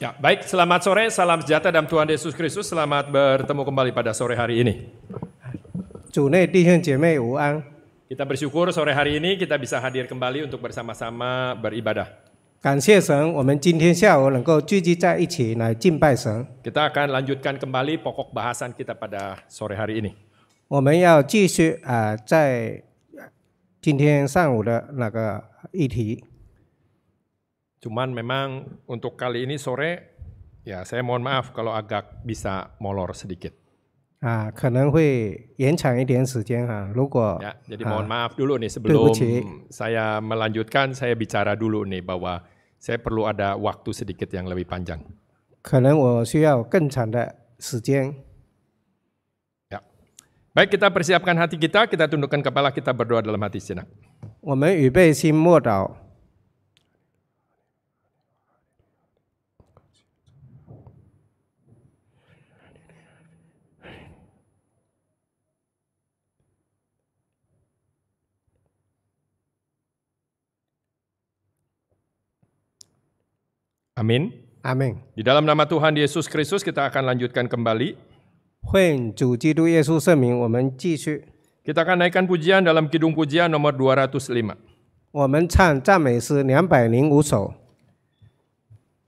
Ya, baik. Selamat sore, salam sejahtera dalam Tuhan Yesus Kristus. Selamat bertemu kembali pada sore hari ini. Kita bersyukur sore hari ini kita bisa hadir kembali untuk bersama-sama beribadah. Kita akan lanjutkan kembali pokok bahasan kita pada sore hari ini. Kita kita akan lanjutkan kembali pokok bahasan pada sore hari ini. Cuman memang untuk kali ini sore ya saya mohon maaf kalau agak bisa molor sedikit. Ah, 可能会延长一点时间哈。如果 ya, jadi mohon maaf dulu nih sebelum saya melanjutkan saya bicara dulu nih bahwa saya perlu ada waktu sedikit yang lebih panjang. Ya. Baik kita persiapkan hati kita, kita tundukkan kepala kita berdoa dalam hati sejenak. 我们预备心默祷。Amin. Amin. Di dalam nama Tuhan Yesus Kristus kita akan lanjutkan kembali. Kita akan naikkan pujian dalam Kidung Pujian nomor 205.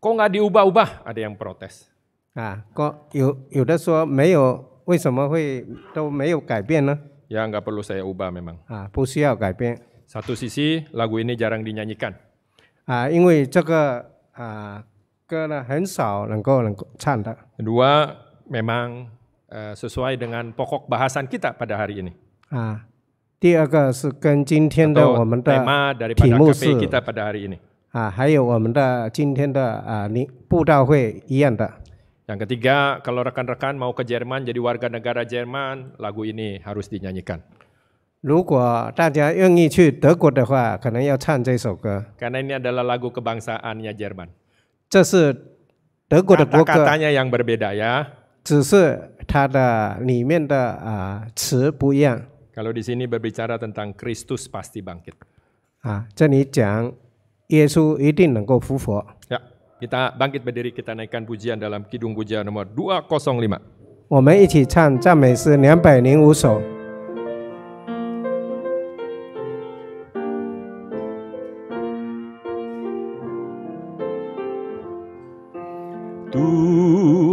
Kok nggak diubah-ubah? Ada yang protes. Ah, kok Ya nggak perlu saya ubah memang. Ah, Satu sisi lagu ini jarang dinyanyikan. Ah, 啊、呃、歌呢很少能够能够唱的。Kedua memang eh, sesuai dengan pokok bahasan kita pada hari ini. Ah, 第二个是跟今天的我们的题目是啊，还有我们的今天的啊，你布道会一样的。Yang ketiga, kalau rekan-rekan mau ke Jerman jadi warga negara Jerman, lagu ini harus dinyanyikan. 如果大家愿意去德国的话，可能要唱这首歌。Karena ini adalah lagu kebangsaannya Jerman. katanya yang berbeda ya. di sini berbicara tentang Kristus pasti bangkit。啊，这里讲耶稣一定能够复活。Ya, kita bangkit berdiri kita naikkan pujian dalam Kidung Pujian nomor 205. 我们一起唱赞美诗两百零五首。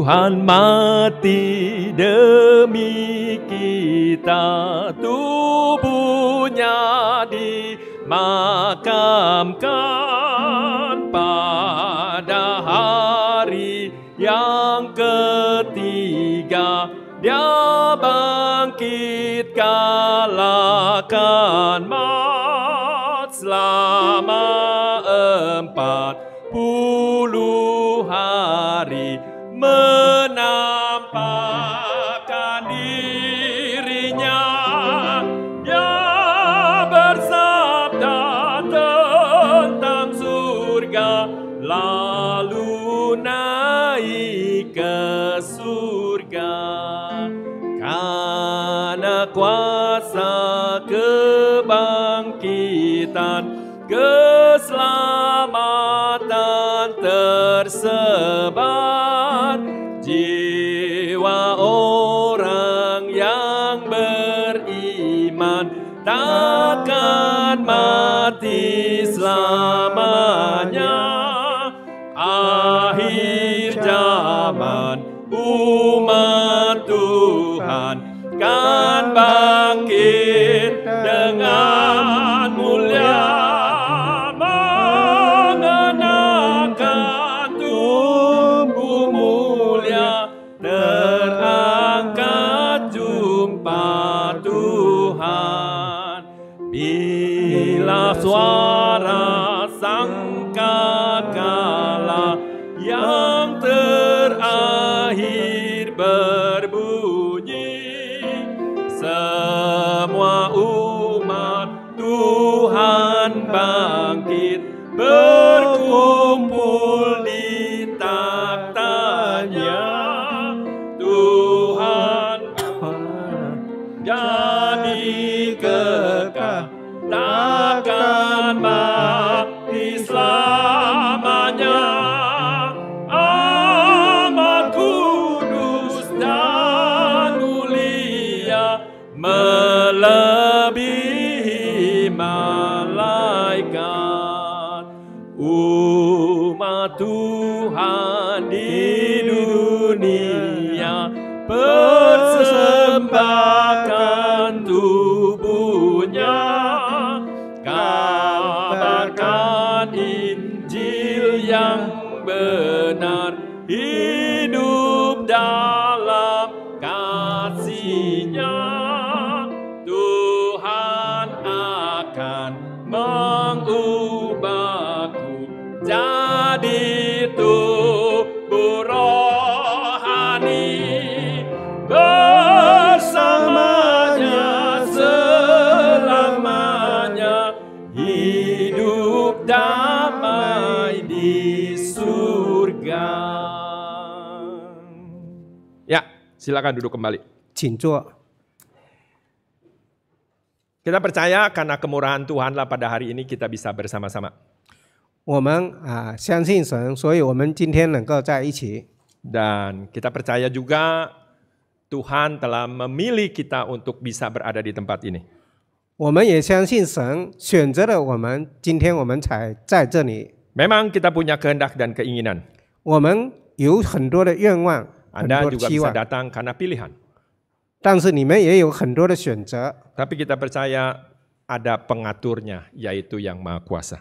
Tuhan mati demi kita tubuhnya dimakamkan pada hari yang ketiga dia lalu naik ke surga karena kuasa kebangkitan keselamatan tersebar jiwa orang yang beriman takkan mati selamat Silakan duduk kembali. Cincu. Kita percaya karena kemurahan Tuhanlah pada hari ini kita bisa bersama-sama. Ah, dan kita percaya juga Tuhan telah memilih kita untuk bisa berada di tempat ini. Memang kita punya kehendak dan keinginan. 我们有很多的愿望。anda juga bisa datang karena pilihan. tapi kita percaya ada pengaturnya, yaitu yang Maha Kuasa.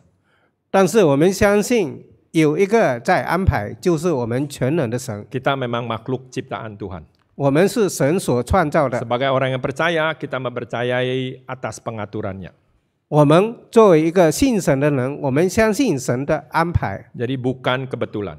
Kita memang makhluk ciptaan Tuhan. Sebagai orang yang percaya, kita mempercayai atas pengaturannya. Jadi bukan kebetulan.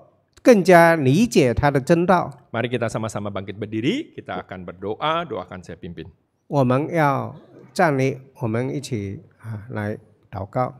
更加理解他的真道。Mari kita sama-sama bangkit berdiri, kita akan berdoa, doakan saya pimpin. 我们要站立，我们一起啊来祷告。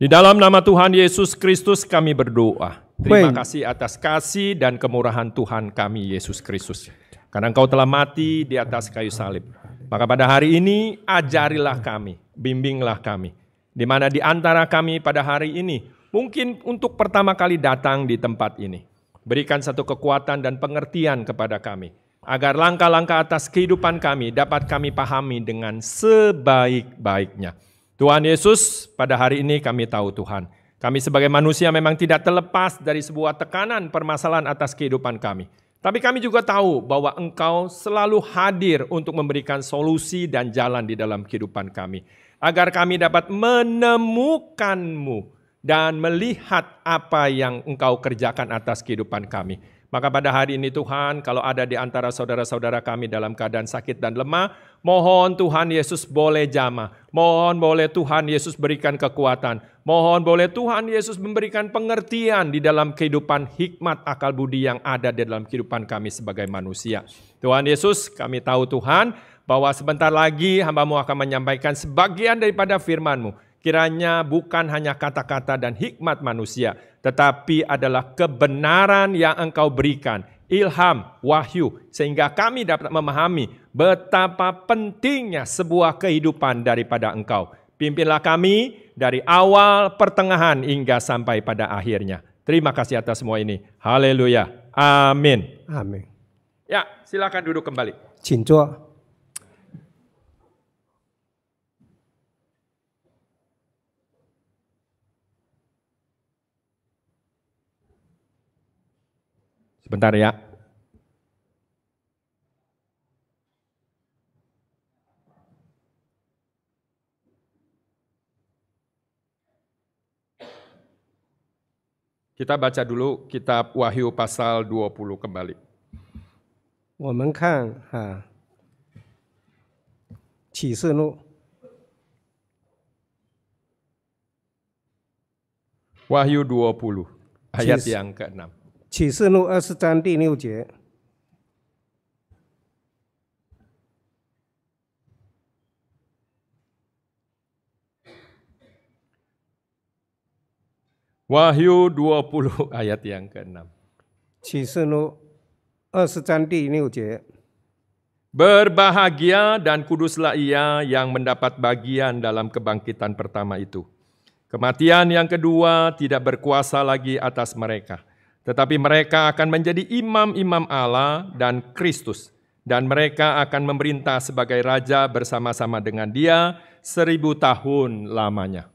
Di dalam nama Tuhan Yesus Kristus kami berdoa. Terima kasih atas kasih dan kemurahan Tuhan kami Yesus Kristus. Karena Engkau telah mati di atas kayu salib. Maka pada hari ini ajarilah kami, bimbinglah kami. Di mana di antara kami pada hari ini mungkin untuk pertama kali datang di tempat ini Berikan satu kekuatan dan pengertian kepada kami, agar langkah-langkah atas kehidupan kami dapat kami pahami dengan sebaik-baiknya. Tuhan Yesus, pada hari ini kami tahu Tuhan, kami sebagai manusia memang tidak terlepas dari sebuah tekanan permasalahan atas kehidupan kami. Tapi kami juga tahu bahwa Engkau selalu hadir untuk memberikan solusi dan jalan di dalam kehidupan kami, agar kami dapat menemukanmu dan melihat apa yang engkau kerjakan atas kehidupan kami. Maka pada hari ini Tuhan, kalau ada di antara saudara-saudara kami dalam keadaan sakit dan lemah, mohon Tuhan Yesus boleh jamah. Mohon boleh Tuhan Yesus berikan kekuatan. Mohon boleh Tuhan Yesus memberikan pengertian di dalam kehidupan hikmat akal budi yang ada di dalam kehidupan kami sebagai manusia. Tuhan Yesus, kami tahu Tuhan bahwa sebentar lagi hambamu akan menyampaikan sebagian daripada firmanmu. mu kiranya bukan hanya kata-kata dan hikmat manusia, tetapi adalah kebenaran yang engkau berikan, ilham, wahyu, sehingga kami dapat memahami betapa pentingnya sebuah kehidupan daripada engkau. Pimpinlah kami dari awal, pertengahan, hingga sampai pada akhirnya. Terima kasih atas semua ini. Haleluya. Amin. Amin. Ya, silakan duduk kembali. 请坐。Sebentar ya. Kita baca dulu kitab Wahyu pasal 20 kembali. 我们看啊，启示录 Wahyu 20 ayat yang ke-6. 启示录二十章第六节。Wahyu 20 ayat yang ke-6. Cisenu 20 Berbahagia dan kuduslah ia yang mendapat bagian dalam kebangkitan pertama itu. Kematian yang kedua tidak berkuasa lagi atas mereka. tetapi mereka akan menjadi imam-imam Allah dan Kristus dan mereka akan memerintah sebagai raja bersama-sama dengan Dia seribu tahun lamanya。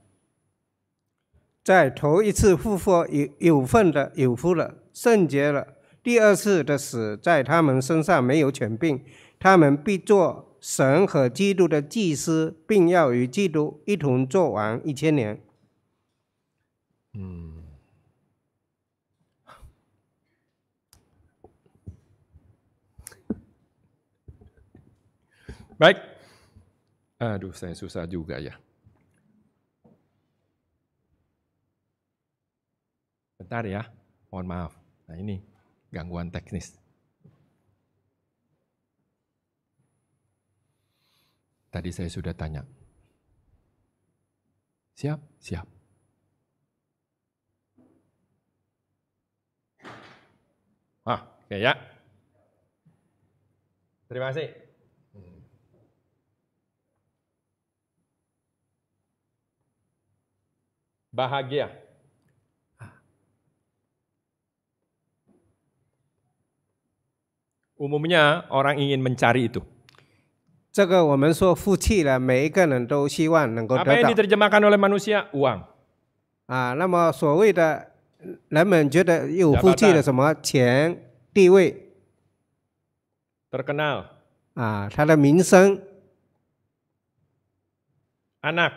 在头一次复活有有份的有福了圣洁了第二次的死在他们身上没有全病他们必做神和基督的祭司并要与基督一同作王一千年。Baik. Aduh, saya susah juga ya. Bentar ya, mohon maaf. Nah ini gangguan teknis. Tadi saya sudah tanya. Siap? Siap. Ah, oke okay ya. Terima kasih. bahagia. Umumnya orang ingin mencari itu. Apa yang diterjemahkan oleh manusia? Uang. 啊。那么所谓的人们觉得有夫妻的什么钱、地位 Terkenal. anak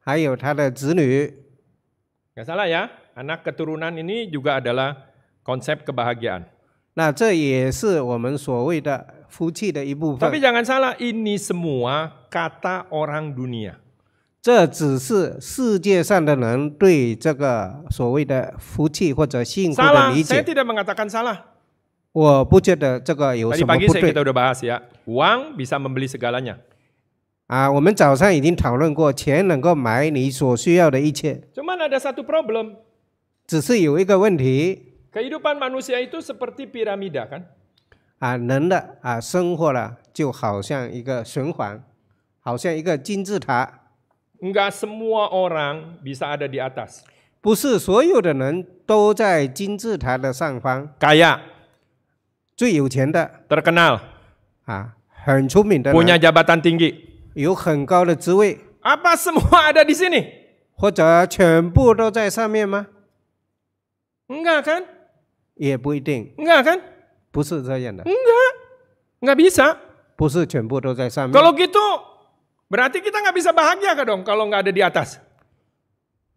还有他的子女 Gak salah ya, anak keturunan ini juga adalah konsep kebahagiaan. Nah, Tapi jangan salah, ini semua kata orang dunia. Salah, saya tidak mengatakan salah. Tadi pagi kita sudah bahas ya, uang bisa membeli segalanya. 啊，我们早上已经讨论过，钱能够买你所需要的一切。Cuma ada satu problem. Kehidupan manusia itu seperti piramida kan? 啊，人的啊生活了就好像一个循环，好像一个金字塔，Enggak semua orang bisa ada di atas. Kaya. terkenal, punya jabatan tinggi. Apa semua ada di sini? 或者全部都在上面吗？你看看，也不一定。你看看，不是这样的。你看看，不，能。不是全部都在上面。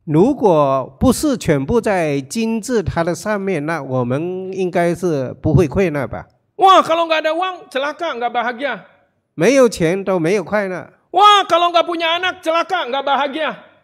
如果不是全部在金字它的上面，那我们应该是不会快乐吧？哇，如果没得钱，灾难，不快乐。没有钱都没有快乐。哇，如果没得孩子，灾难，不快乐。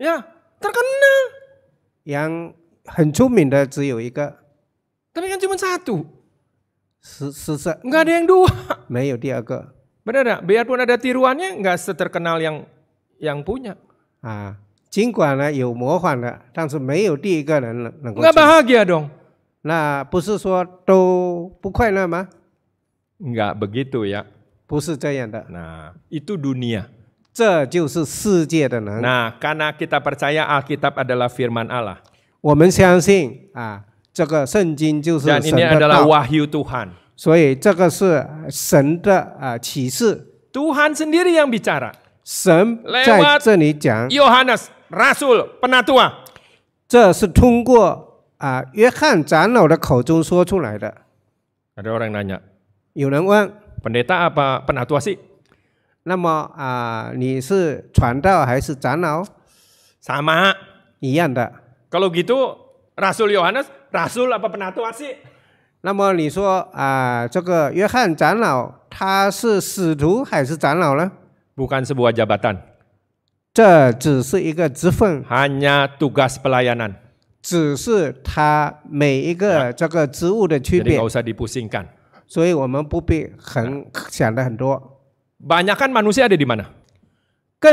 Ya, terkenal. Yang tapi kan cuma satu. susah ada yang dua. agak Benar nggak? Biarpun ada tiruannya nggak seterkenal yang yang punya. Ah, 尽管呢有模仿的，但是没有第一个人能够。Nggak bahagia dong. Nah, 不是说都不快乐吗？Nggak begitu ya. nah, itu dunia. Nah, karena kita percaya Alkitab adalah firman Allah. 我们相信啊，这个圣经就是神的道。Wahyu Tuhan. sendiri yang bicara. 神在这里讲。Yohanes Rasul penatua. 这是通过啊约翰长老的口中说出来的。Ada orang nanya. 有人问。Pendeta apa penatua sih? 那么啊，你是传道还是长老？什么一样的？Kalau gitu Rasul Yohanes Rasul apa penatuasi? 那么你说啊，这个约翰长老他是使徒还是长老呢？Bukan sebuah jabatan. 这只是一个职分。Hanya tugas pelayanan. 只是他每一个这个职务的区别。Jadi nggak usah dipusingkan. 所以我们不必很想了很多。Banyakan manusia ada di mana? Di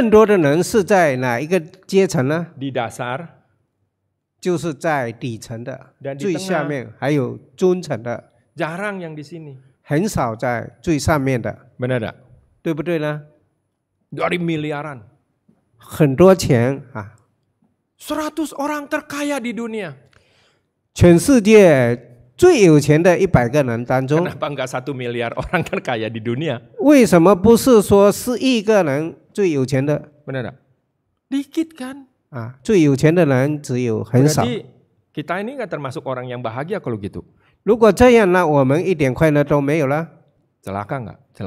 dasar dan di yang di sini. 很少在最上面的，Benar miliaran. 很多钱啊，100 orang terkaya di dunia. 全世界最有钱的一百个人当中，kenapa kan kaya ini nggak termasuk orang yang bahagia kalau gitu。如果这样，那我们一点快乐都没有了。celaka nggak?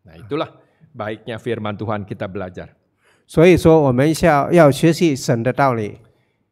Nah itulah baiknya firman Tuhan kita belajar。所以说，我们要要学习神的道理。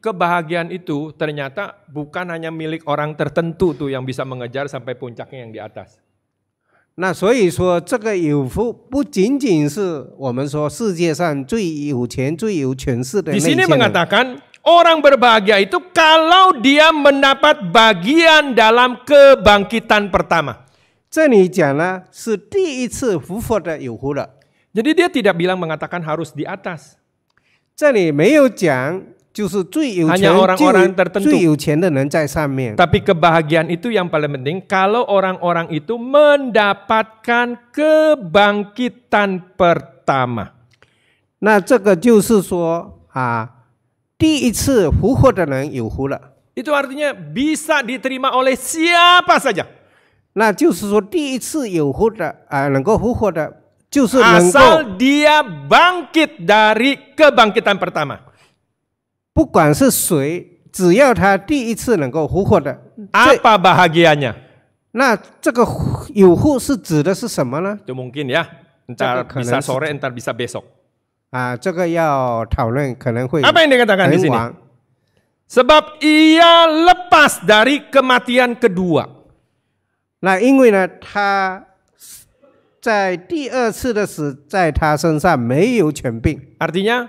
kebahagiaan itu ternyata bukan hanya milik orang tertentu tuh yang bisa mengejar sampai puncaknya yang di atas. 那所以说，这个有福不仅仅是我们说世界上最有钱、最有权势的那 nah, Di 些 sini 人。mengatakan orang berbahagia itu kalau dia mendapat bagian dalam kebangkitan pertama. Jadi dia tidak bilang mengatakan harus di atas. 这里没有讲 hanya orang orang-orang tertentu. Tapi kebahagiaan itu yang paling penting. Kalau orang-orang itu mendapatkan kebangkitan pertama. nah, Itu artinya bisa diterima oleh siapa saja. Nah asal dia bangkit dari kebangkitan pertama. 不管是谁，只要他第一次能够俘获的，apa bahagianya？那这个有获是指的是什么呢？Itu mungkin ya, entar bisa sore, entar bisa besok. yang dikatakan di sini? Sebab ia lepas dari kematian kedua. Nah, 因为呢，他在第二次的死在他身上没有权柄。Artinya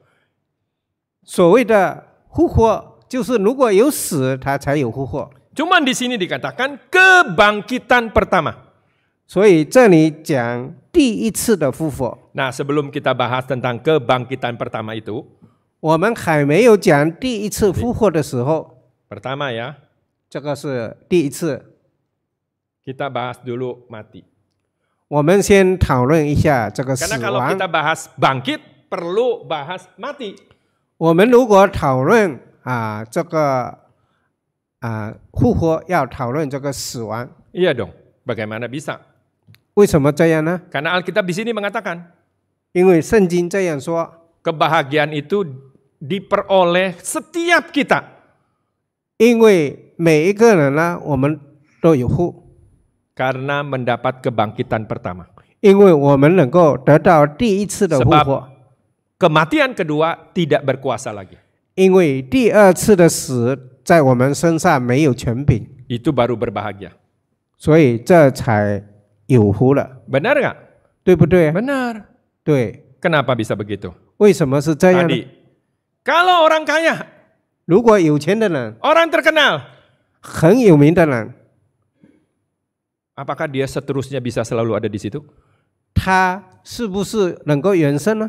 所谓的复活，就是如果有死，他才有复活。Cuman di sini dikatakan kebangkitan pertama. 所以这里讲第一次的复活。Nah, sebelum kita bahas tentang kebangkitan pertama itu, 我们还没有讲第一次复活的时候。Pertama ya. 这个是第一次。Kita bahas dulu mati. kalau kita bahas bangkit, bahas mati. 我们如果讨论啊这个啊复活，要讨论这个死亡。Iya dong. Bagaimana bisa? Karena Alkitab di sini mengatakan 因为圣经这样说，kebahagiaan itu diperoleh setiap kita 因为每一个人呢，我们都有福，karena mendapat kebangkitan pertama. 因为我们能够得到第一次的复 Kematian kedua tidak berkuasa lagi. itu baru berbahagia. Benar nggak? Benar. Kenapa bisa begitu? Tadi, kalau orang kaya, orang terkenal, apakah dia seterusnya bisa selalu ada di situ? 他是不是能够永生呢？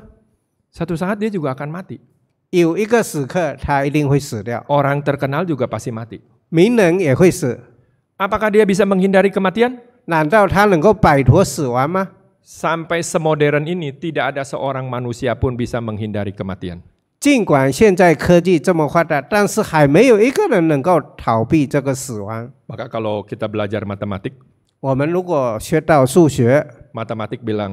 satu saat dia juga akan mati. Orang terkenal juga pasti mati. Apakah dia bisa menghindari kematian? Sampai semodern ini tidak ada seorang manusia pun bisa menghindari kematian. Maka kalau kita belajar matematik, matematik bilang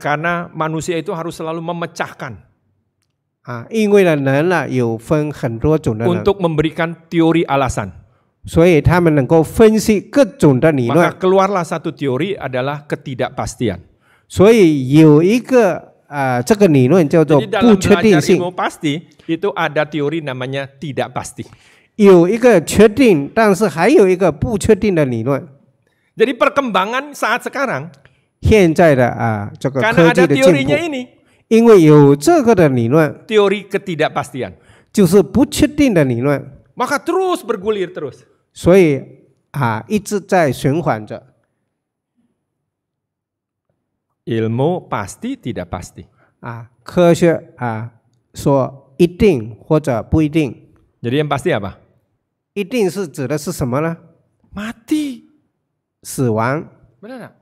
Karena manusia itu harus selalu memecahkan Untuk memberikan teori alasan. 所以他们能够分析各种的理 Maka satu teori adalah ketidakpastian. Jadi dalam pasti itu ada teori namanya tidak pasti. 有一个确定，但是还有一个不确定的理论。Jadi perkembangan saat sekarang 现在的啊这个科技的进步，因为有这个的理论，teori ketidakpastian，就是不确定的理论，maka terus bergulir terus，所以啊一直在循环着。ilmu pasti tidak pasti Jadi yang pasti apa？一定是指的是什么呢？mati，死亡。benar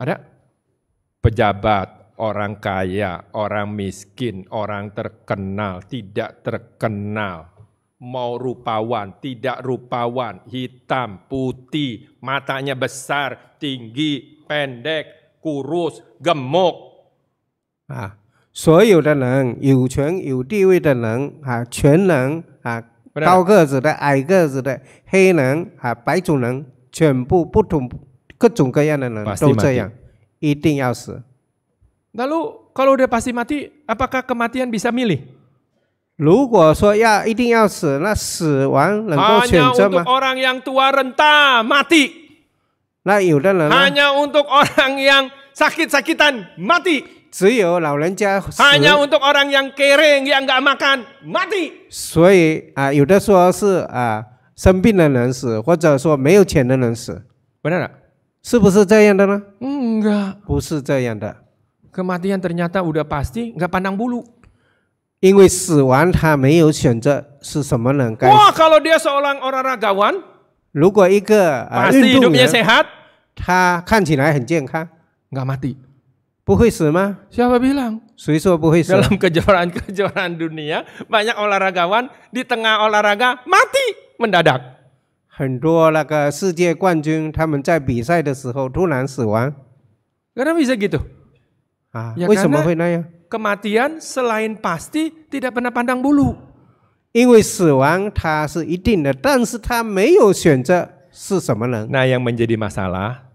Ada pejabat, orang kaya, orang miskin, orang terkenal, tidak terkenal, mau rupawan, tidak rupawan, hitam, putih, matanya besar, tinggi, pendek, kurus, gemuk. Ah, 所有的人，有权有地位的人啊，全能啊，高个子的、矮个子的、黑人啊、白种人，全部不同各种各样的人都这样，一定要死。Lalu kalau pasti mati, apakah kematian bisa milih? Ya, orang yang tua renta mati. Iya Hanya untuk orang yang sakit-sakitan mati. Hanya untuk orang yang kering yang nggak makan mati. Ah, iya 是不是这样的呢？Enggak. ternyata udah pasti, nggak pandang bulu. dia seorang hidupnya sehat, mati. kejuaraan kejuaraan-kejuaraan dunia, banyak olahragawan di tengah olahraga mati mendadak. 很多那个世界冠军，他们在比赛的时候突然死亡。Karena bisa gitu. Ah, ya, Kematian selain pasti tidak pernah pandang bulu. Nah, yang menjadi masalah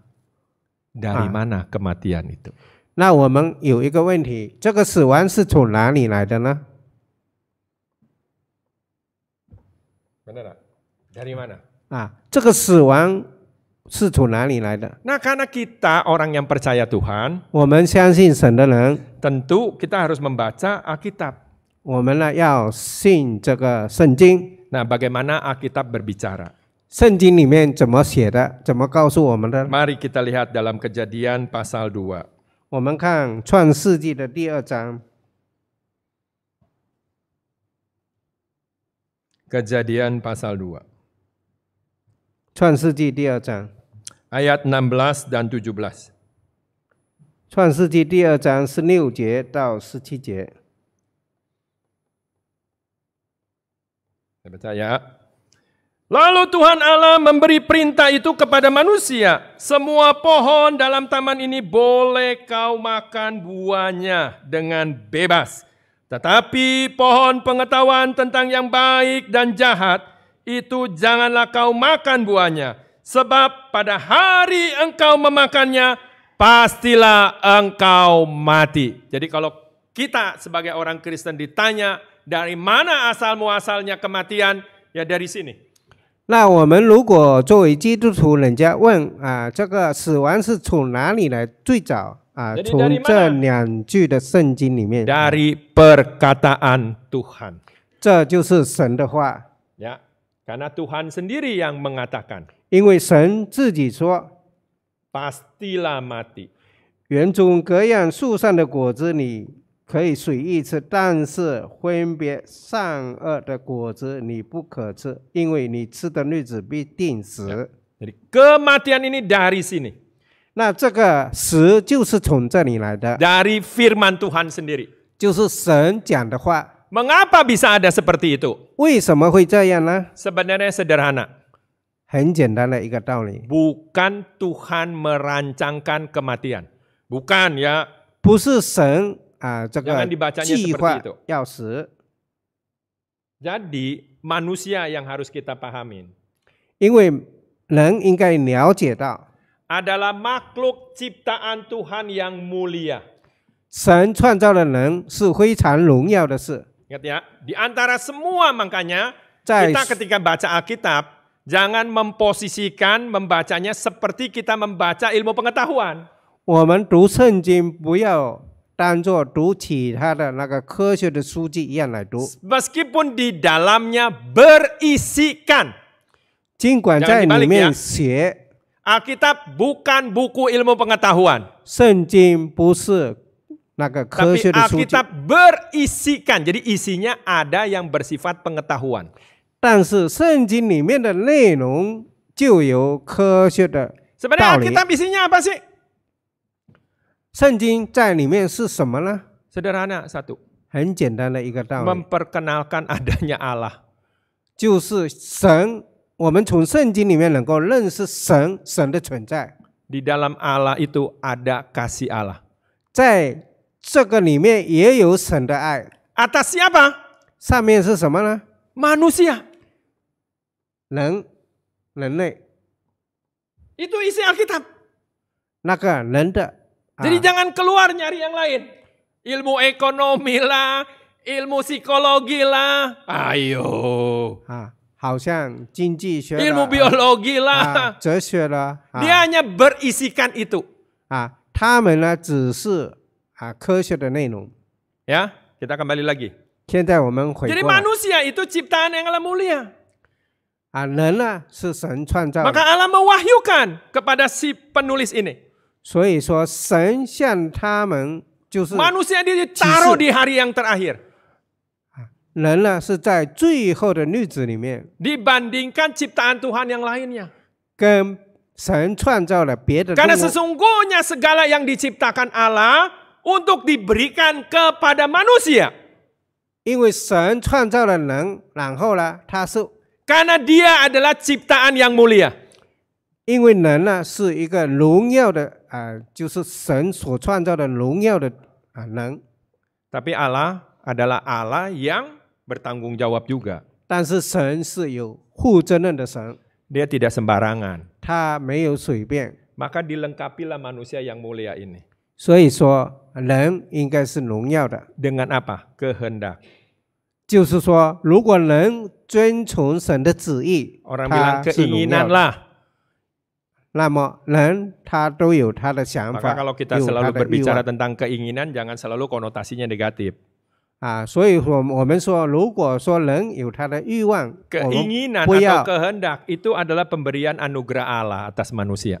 dari mana kematian itu? 那我们有一个问题，这个死亡是从哪里来的呢？Benar, dari mana? Nah, 这个死亡是从哪里来的？Nah karena kita orang yang percaya Tuhan, kita harus membaca Alkitab. bagaimana Alkitab kita lihat dalam kejadian pasal pasal 2. 创世纪第二章 ayat 16 dan 17. baca ya. Lalu Tuhan Allah memberi perintah itu kepada manusia. Semua pohon dalam taman ini boleh kau makan buahnya dengan bebas. Tetapi pohon pengetahuan tentang yang baik dan jahat – itu janganlah kau makan buahnya. Sebab pada hari engkau memakannya, pastilah engkau mati. Jadi kalau kita sebagai orang Kristen ditanya dari mana asal muasalnya kematian, ya dari sini. Nah, 那我们如果作为基督徒，人家问啊，这个死亡是从哪里来？最早啊，从这两句的圣经里面。Dari perkataan Tuhan。这就是神的话。Ya, 因为神自己说：“，必死。园中各样树上的果子，你可以随意吃，但是分别善恶的果子，你不可吃，因为你吃的日子必定死。”，死。Mengapa bisa ada seperti itu? Sebenarnya sederhana. bukan Tuhan merancangkan kematian. Bukan ya. Ah, Jangan dibacanya seperti itu. Jadi manusia yang harus kita pahamin adalah makhluk ciptaan Tuhan yang mulia. 神创造的人是非常荣耀的事，Ingat ya, di antara semua makanya Cais. kita ketika baca Alkitab jangan memposisikan membacanya seperti kita membaca ilmu pengetahuan. Meskipun di dalamnya berisikan. Ya. Alkitab bukan buku ilmu pengetahuan. 圣经不是 Nah, Tapi Alkitab berisikan. Jadi isinya ada yang bersifat pengetahuan. Sebenarnya Alkitab isinya apa sih? Sederhana satu. Memperkenalkan adanya Allah. Di dalam Allah itu ada kasih Allah. 在这个里面也有神的爱。Atas Itu isi Jadi jangan keluar nyari yang lain. Ilmu ekonomi lah, ilmu psikologi lah. Ayo. Ilmu biologi lah. Dia hanya berisikan itu 啊，他们呢只是 Ya, kita kembali lagi. Jadi manusia itu ciptaan yang alam mulia. Maka mewahyukan kepada si penulis ini. Manusia ini ditaruh di hari yang terakhir. Dibandingkan ciptaan Tuhan yang lainnya. Karena sesungguhnya segala yang diciptakan Allah untuk diberikan kepada manusia. karena dia adalah ciptaan yang mulia. tapi Allah adalah Allah yang bertanggung jawab juga. Dia tidak sembarangan. Maka dilengkapilah manusia yang mulia ini. 所以说，人应该是荣耀的。Dengan apa? Kehendak. kalau kita selalu berbicara tentang keinginan, jangan selalu konotasinya negatif. 啊，所以我我们说，如果说人有他的欲望，keinginan atau kehendak itu adalah pemberian anugerah Allah atas manusia.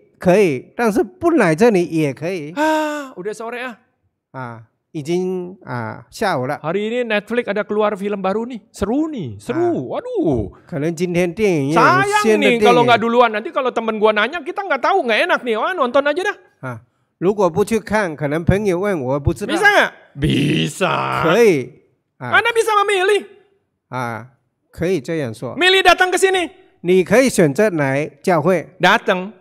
可以，但是不奶这里也可以啊。Udah sore 啊，啊，已经啊下午了。Hari ini Netflix ada keluar film baru nih, seru nih, seru. Ah, Waduh. Kalian jinten ting. Sayang nih kalau nggak duluan, nanti kalau teman gua nanya kita nggak tahu, nggak enak nih. Wah nonton aja dah. Ah, 如果不去看，可能朋友问我不知道。Bisa nggak? Bisa. 可以。Ah, bisa memilih. Ah, 可以这样说。Milih datang ke sini. 你可以选择来教会。Datang.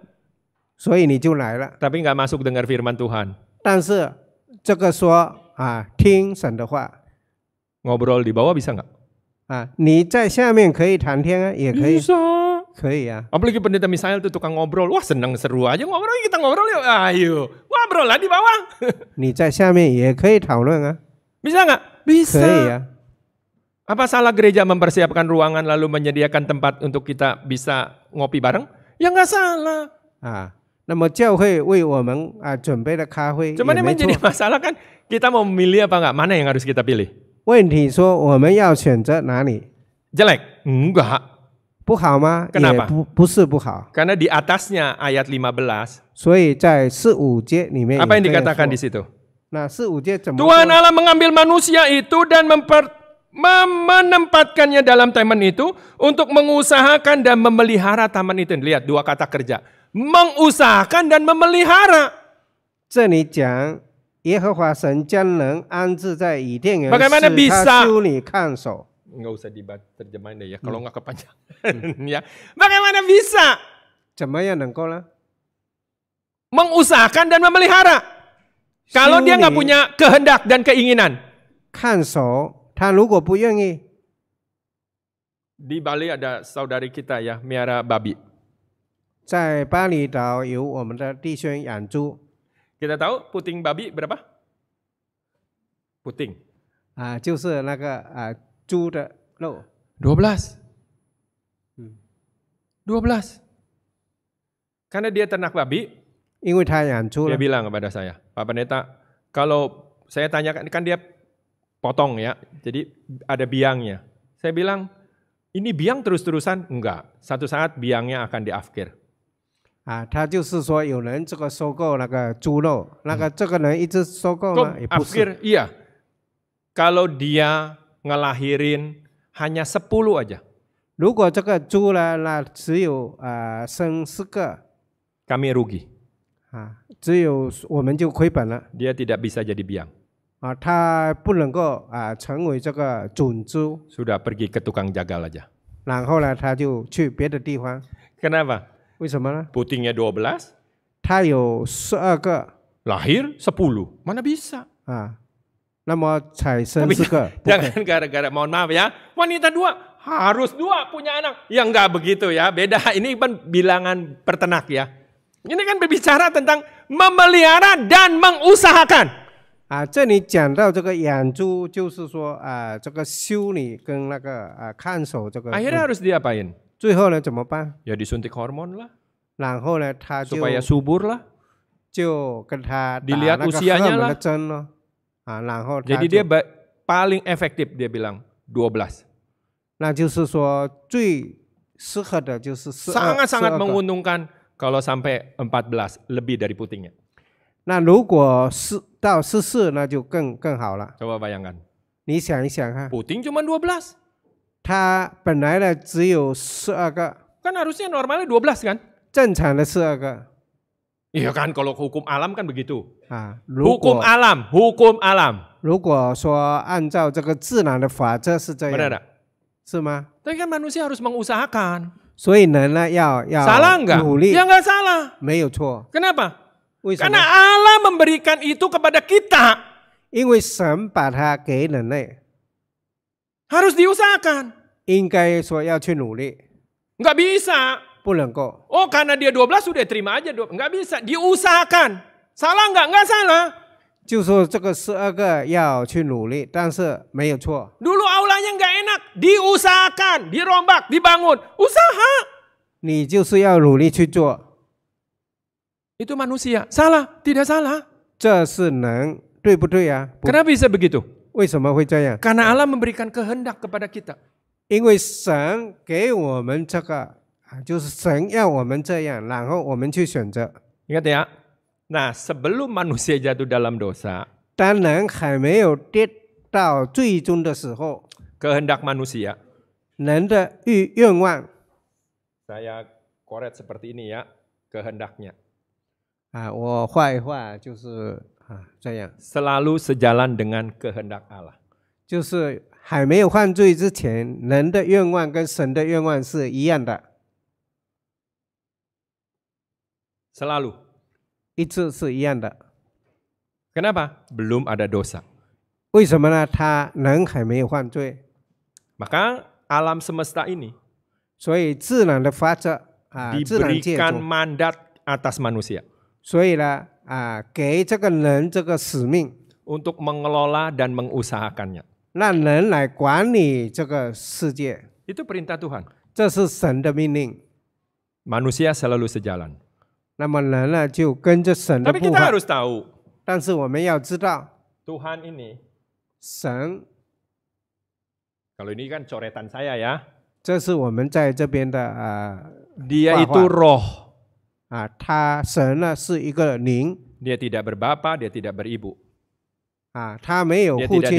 所以你就来了。Tapi nggak masuk dengar firman Tuhan. di bawah bisa nggak? pendeta misalnya tuh tukang ngobrol. Wah seneng seru aja ngobrol. Kita ngobrol yuk. Ayo. Ngobrol lah di bawah. Ni nggak? Bisa. Kei salah gereja mempersiapkan ruangan lalu menyediakan tempat untuk kita bisa ngopi bareng? Ya nggak salah. Ah, 那么教会为我们啊准备了咖啡。Cuman masalah kan kita mau memilih apa enggak? Mana yang harus kita pilih? 问题说我们要选择哪里 Jelek? Enggak. 不好吗？也 Kenapa? 不不是不好，Karena di atasnya ayat 15, 所以在四五节里面 apa yang dikatakan di situ? 那四五节怎么 Tuhan Allah mengambil manusia itu dan memper- menempatkannya dalam taman itu untuk mengusahakan dan memelihara taman itu. Lihat dua kata kerja mengusahakan dan memelihara. Bagaimana bisa? Enggak usah diterjemahin deh ya, kalau nggak kepanjangan hmm。ya. Bagaimana bisa Mengusahakan dan memelihara? Kalau dia nggak punya kehendak dan keinginan. Di Bali ada saudari kita ya, miara babi. 在巴厘岛有我们的弟兄养猪。Kita tahu puting babi berapa? Puting. ah, 啊，就是那个啊猪的肉。Dua belas. Hmm. Dua belas. Karena dia ternak babi. Dia bilang kepada saya, Pak Pendeta, kalau saya tanyakan kan dia potong ya, jadi ada biangnya. Saya bilang, ini biang terus-terusan? Enggak. Satu saat biangnya akan diafkir. 啊，他就是说有人这个收购那个猪肉，那个这个人一直收购吗？嗯、也不是。Iya, kalau dia ngelahirin hanya sepuluh aja. 如果这个猪呢，那只有啊、呃、生四个，kami rugi 啊，只有我们就亏本了。Dia tidak bisa jadi biang 啊，他不能够啊成为这个种猪。Sudah pergi ke tukang jagal aja. 然后呢，他就去别的地方。Kenapa? 为什么呢？Putingnya dua 它有十二个 lahir sepuluh, Mana bisa? Ah, jangan- gara-gara mohon maaf ya. Wanita dua harus dua punya anak. Ya enggak begitu ya. Beda ini kan bilangan pertenak ya. Ini kan berbicara tentang memelihara dan mengusahakan. 啊。这里讲到这个养猪，就是说啊，这个修理跟那个啊看守这个，Akhirnya ah, harus diapain? 最后呢怎么办？Ya disuntik hormon lah. 然后呢他就 supaya subur lah. Jadi dia paling efektif dia bilang dua belas. sangat sangat menguntungkan kalau sampai empat belas lebih dari putingnya. 那如果是到十四，那就更更好了。Coba bayangkan. 你想一想哈。Puting 它本来呢只有十二个。Kan harusnya normalnya 12 kan? Iya kan kalau hukum alam kan begitu. hukum alam, hukum alam. kan manusia harus mengusahakan. 所以人呢要要 salah enggak? 努力。Ya enggak salah. Karena Allah memberikan itu kepada kita harus diusahakan. Ingkai Enggak bisa. Pulang kok. Oh karena dia 12 sudah terima aja. Nggak bisa. Diusahakan. Salah enggak? Enggak salah. Dulu aulanya enggak enak, diusahakan, dirombak, dibangun, usaha. Itu manusia, salah, tidak salah. Ya. Kenapa bisa begitu? 为什么会这样？karena Allah memberikan kehendak kepada kita. 因为神给我们这个啊，就是神要我们这样，然后我们去选择。Ingat ya. Nah, sebelum manusia jatuh dalam dosa, 当人还没有跌到最终的时候，kehendak manusia. Saya coret seperti ini ya, kehendaknya. 啊，我画一画就是 selalu sejalan dengan kehendak Selalu 一直是一样的。Kenapa? Belum ada dosa. alam semesta ini diberikan mandat atas manusia untuk mengelola dan mengusahakannya. Itu perintah Tuhan. Manusia selalu sejalan. Tapi kita harus tahu, 但是我们要知道，Tuhan ini, kalau ini kan coretan saya ya, dia itu roh. Dia tidak berbapa, dia tidak beribu. Dia tidak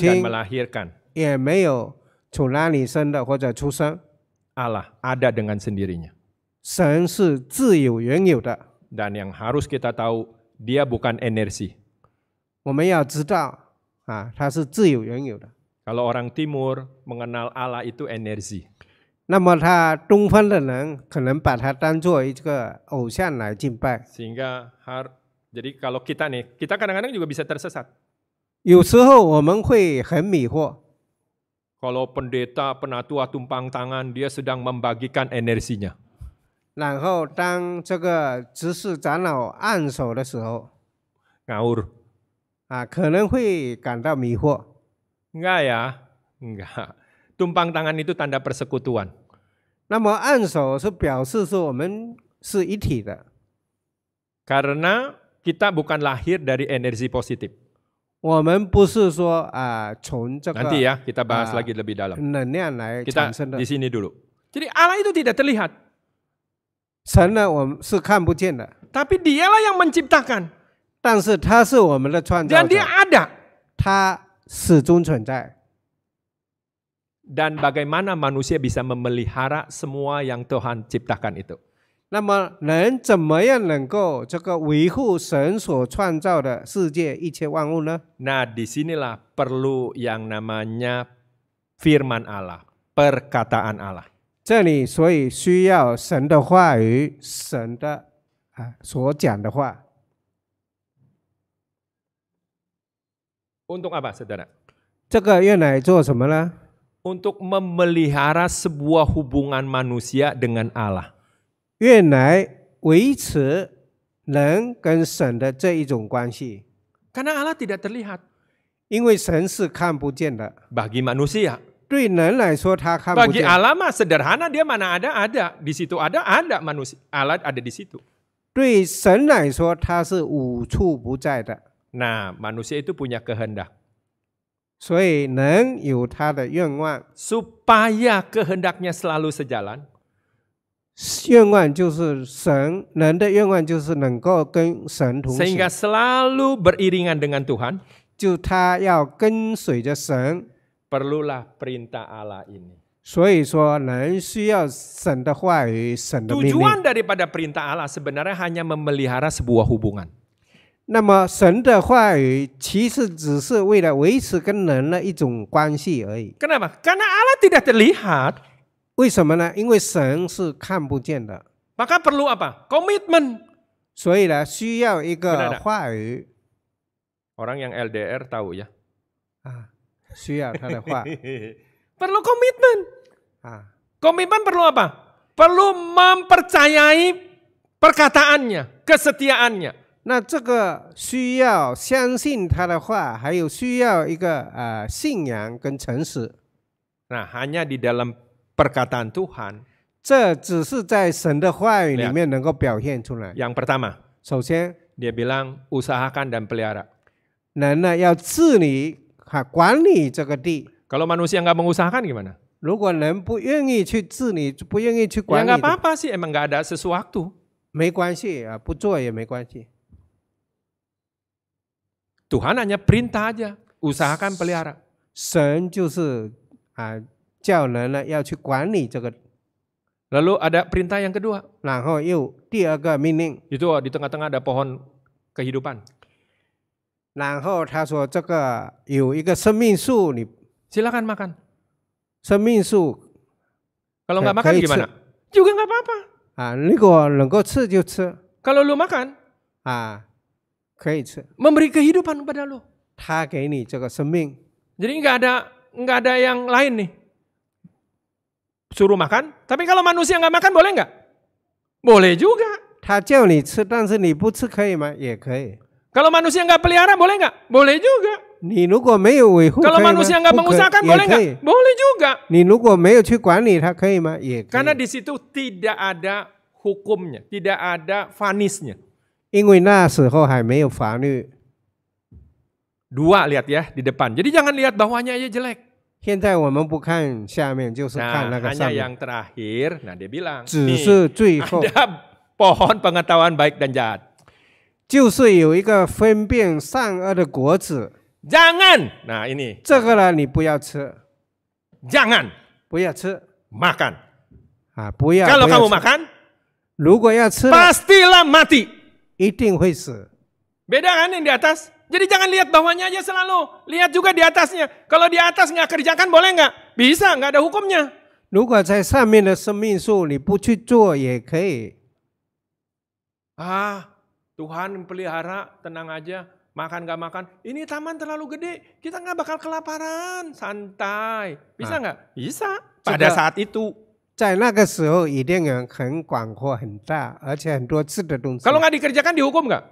dilahirkan dan 也没有从哪里生的或者出生。Allah ada dengan sendirinya. 神是自有原有的。Dan yang harus kita tahu, dia bukan energi. Kalau orang timur mengenal Allah itu energi. 那么他东方的人可能把他当做一个偶像来敬拜。sehingga har jadi kalau kita nih kita kadang-kadang juga bisa tersesat. pendeta penatua tumpang tangan dia sedang membagikan energinya. 然后当这个执事长老按手的时候，ngawur ya, enggak. Tumpang tangan itu tanda persekutuan. 那么按手是表示是我们是一体的。Karena kita bukan lahir dari energi positif. Nanti ya kita bahas lebih dalam. 能量来 Kita 产生的 di。sini Jadi Allah itu tidak terlihat, 神呢，我们是看不见的，tapi dialah yang menciptakan dia dan 者 dia，ada. 他始终存在。dan bagaimana manusia bisa memelihara semua yang Tuhan ciptakan itu. Nah, disinilah perlu yang namanya firman Allah, perkataan Allah. Untuk apa saudara？这个用来做什么呢？untuk memelihara sebuah hubungan manusia dengan Allah. Karena Allah tidak terlihat. Kan Bagi manusia. Kan Bagi Allah mah sederhana dia mana ada ada di situ ada ada manusia Allah ada di situ. Nah manusia itu punya kehendak. 所以能有他的愿望 supaya kehendaknya selalu sejalan. 愿望就是神，人的愿望就是能够跟神同行，sehingga selalu beriringan dengan Tuhan. perintah Allah ini。所以说，人需要神的话语，神的命令。tujuan daripada perintah Allah sebenarnya hanya memelihara sebuah hubungan. 那么神的话语其实只是为了维持跟人的一种关系而已。Kenapa? Karena Allah tidak terlihat. 为什么呢？因为神是看不见的。Maka perlu apa? Komitmen. 所以呢，需要一个话语。Orang yang LDR tahu ya. 啊，需要他的话。perlu komitmen. 啊，komitmen ah. perlu apa? Perlu mempercayai perkataannya, kesetiaannya. Nah hanya di dalam perkataan Tuhan. 这只是在神的话语里面能够表现出来。Yang pertama，首先，dia bilang usahakan dan pelihara。人呢要治理哈管理这个地。Kalau manusia nggak mengusahakan gimana？如果人不愿意去治理，不愿意去管理，ya nggak apa-apa sih, emang nggak ada sesuatu。没关系啊，不做也没关系。Tuhan hanya perintah aja, usahakan pelihara. lalu ada perintah yang kedua. Nah, Itu di tengah-tengah ada pohon kehidupan. Nah, Silakan makan. Seminsu. Kalau nggak makan gimana? Juga nggak apa-apa. kalau lu makan, ah, creates memberi kehidupan kepada seming. Jadi nggak ada nggak ada yang lain nih. Suruh makan, tapi kalau manusia nggak makan boleh nggak? Boleh juga. Ya, kalau manusia nggak pelihara boleh nggak? Boleh juga. Kalau manusia nggak mengusahakan ya, boleh nggak? Boleh juga. Ya, Karena di situ tidak ada hukumnya, tidak ada vanisnya. 因为那时候还没有法律。Dua lihat ya di depan. Jadi jangan lihat bawahnya aja jelek. hanya yang terakhir. Nah, dia bilang, 只 "Nih, 是最后，ada pohon pengetahuan baik dan jahat. Jangan. Nah, ini. 这个呢你不要吃，Jangan 不要吃 makan. 啊，不要。Kalau 不要 kamu 吃 makan, 如果要吃了，pastilah mati. 一定会死。Beda kan yang di atas? Jadi jangan lihat bawahnya aja selalu. Lihat juga di atasnya. Kalau di atas nggak kerjakan boleh nggak? Bisa, nggak ada hukumnya. 如果在上面的生命树你不去做也可以。Ah, Tuhan pelihara, tenang aja. Makan nggak makan. Ini taman terlalu gede, kita nggak bakal kelaparan. Santai. Bisa ah. nggak? Bisa. Pada saat itu. Kalau nggak dikerjakan dihukum nggak?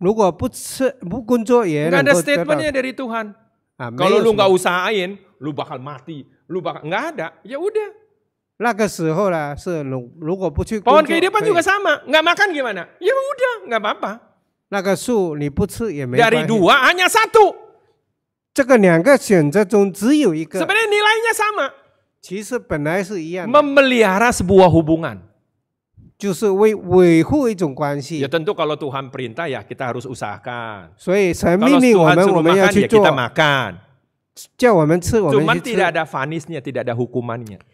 如果不吃不工作也 Nggak ada statementnya dari Tuhan. Ah, Kalau lu nggak usahain, lu bakal mati. Lu bakal nggak ada. Ya udah. 那个时候呢，是如如果不去工 Pohon 作，kehidupan juga sama. Nggak makan gimana? Ya udah, nggak apa-apa. 那个树你不吃也没关 Dari dua hanya satu. 这个两个选择中只有一个，Sebenarnya nilainya sama. Memelihara sebuah hubungan. Ya tentu kalau Tuhan perintah ya kita harus usahakan. suruh makan. Ya makan. Cuman tidak ada fanisnya, tidak ada hukumannya.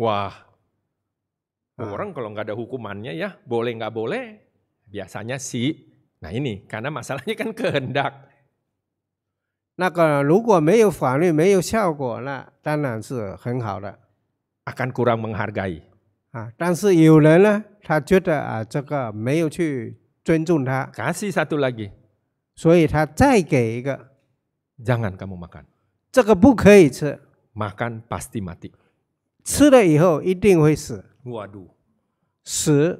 Wah, orang kalau nggak ada hukumannya ya boleh nggak boleh, biasanya sih. Nah ini karena masalahnya kan kehendak. 那个如果没有法律，没有效果，那当然是很好的。akan kurang menghargai，啊，但是有人呢，他觉得啊，这个没有去尊重他。kasih satu lagi，所以他再给一个。jangan kamu makan，这个不可以吃。makan pasti mati，吃了以后一定会死。waduh，死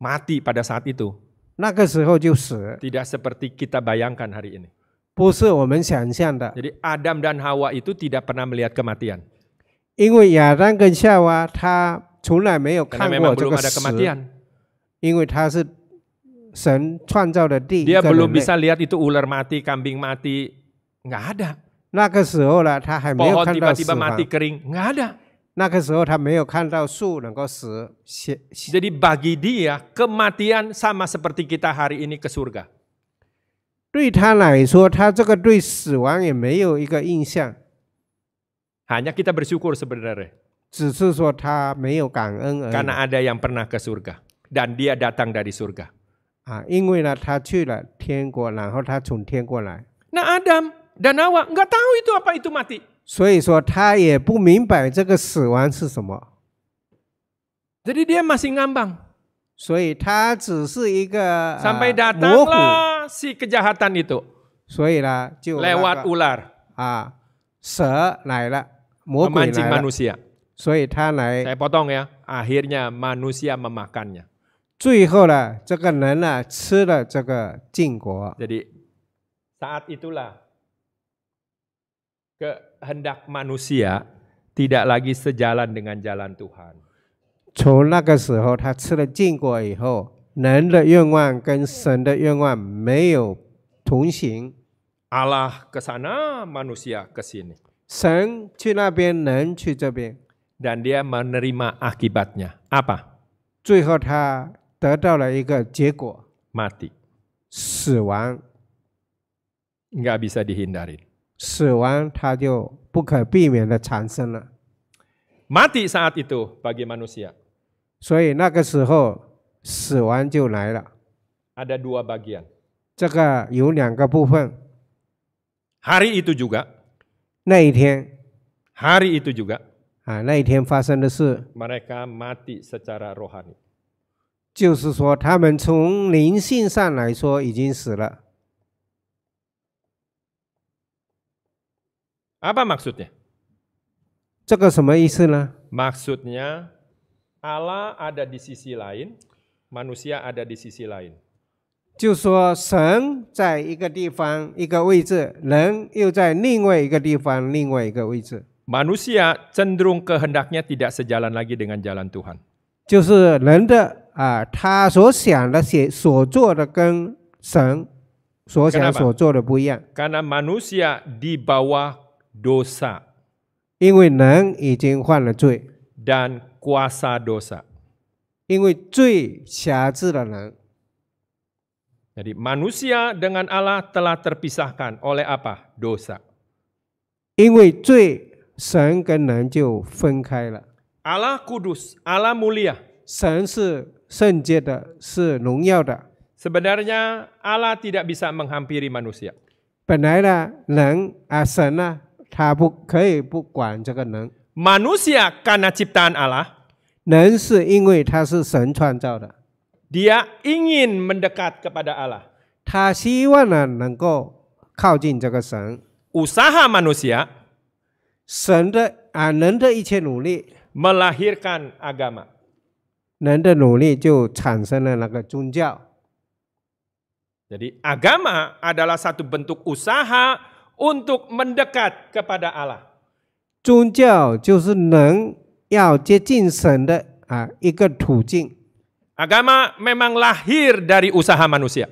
，mati pada saat itu，那个时候就死。tidak seperti kita bayangkan hari ini。不是我们想象的。Jadi Adam dan Hawa itu tidak pernah melihat kematian. belum bisa lihat itu ular mati, kambing mati, nggak ada. tiba tiba-tiba mati kering, nggak ada. bagi dia kematian sama seperti kita hari ini ke surga. 对他来说，他这个对死亡也没有一个印象，Hanya kita bersyukur sebenarnya 只是说他没有感恩而已 karena ada yang pernah ke surga dan dia datang dari surga. 啊，因为呢，他去了天国，然后他从天国来，Nah Adam dan Hawa nggak tahu itu apa itu mati. 所以说他也不明白这个死亡是什么，Jadi dia masih ngambang. 所以他只是一个、呃、Sampai 模糊 datanglah si kejahatan itu? Suira, lewat ular. Ah, se, naila, memancing manusia. Saya potong ya. Akhirnya manusia memakannya. Jadi saat itulah kehendak manusia tidak lagi sejalan dengan jalan Tuhan. 从那个时候，他吃了禁果以后，人的愿望跟神的愿望没有同行。Allah ke sana, manusia ke sini. 神去那边，人去这边。Dan dia menerima akibatnya. Apa? 最后他得到了一个结果，mati，死亡。Nggak bisa dihindari. 死亡，它就不可避免的产生了。Mati saat itu bagi manusia. 所以那个时候。死亡就来了。Ada dua bagian. 这个有两个部分。Hari itu juga. 那一天。Hari itu juga. 啊，那一天发生的事。Mereka mati secara rohani. 就是说，他们从灵性上来说已经死了。Apa maksudnya? 这个什么意思呢？Maksudnya Allah ada di sisi lain manusia ada di sisi lain. 就说神在一个地方一个位置，人又在另外一个地方另外一个位置。Manusia cenderung kehendaknya tidak sejalan lagi dengan jalan Tuhan. Karena manusia di bawah dosa. kuasa dosa. 因为罪辖制了人。Jadi manusia dengan Allah telah terpisahkan oleh apa? Dosa. Allah kudus, Allah mulia. Sebenarnya Allah tidak bisa menghampiri manusia. Manusia karena ciptaan Allah. 人是因为他是神创造的，dia ingin mendekat kepada Allah. 他希望呢能够靠近这个神。Usaha manusia agama. adalah satu bentuk usaha untuk mendekat kepada Allah. 宗教就是人要接近神的啊，一个途径。Agama memang lahir dari usaha manusia，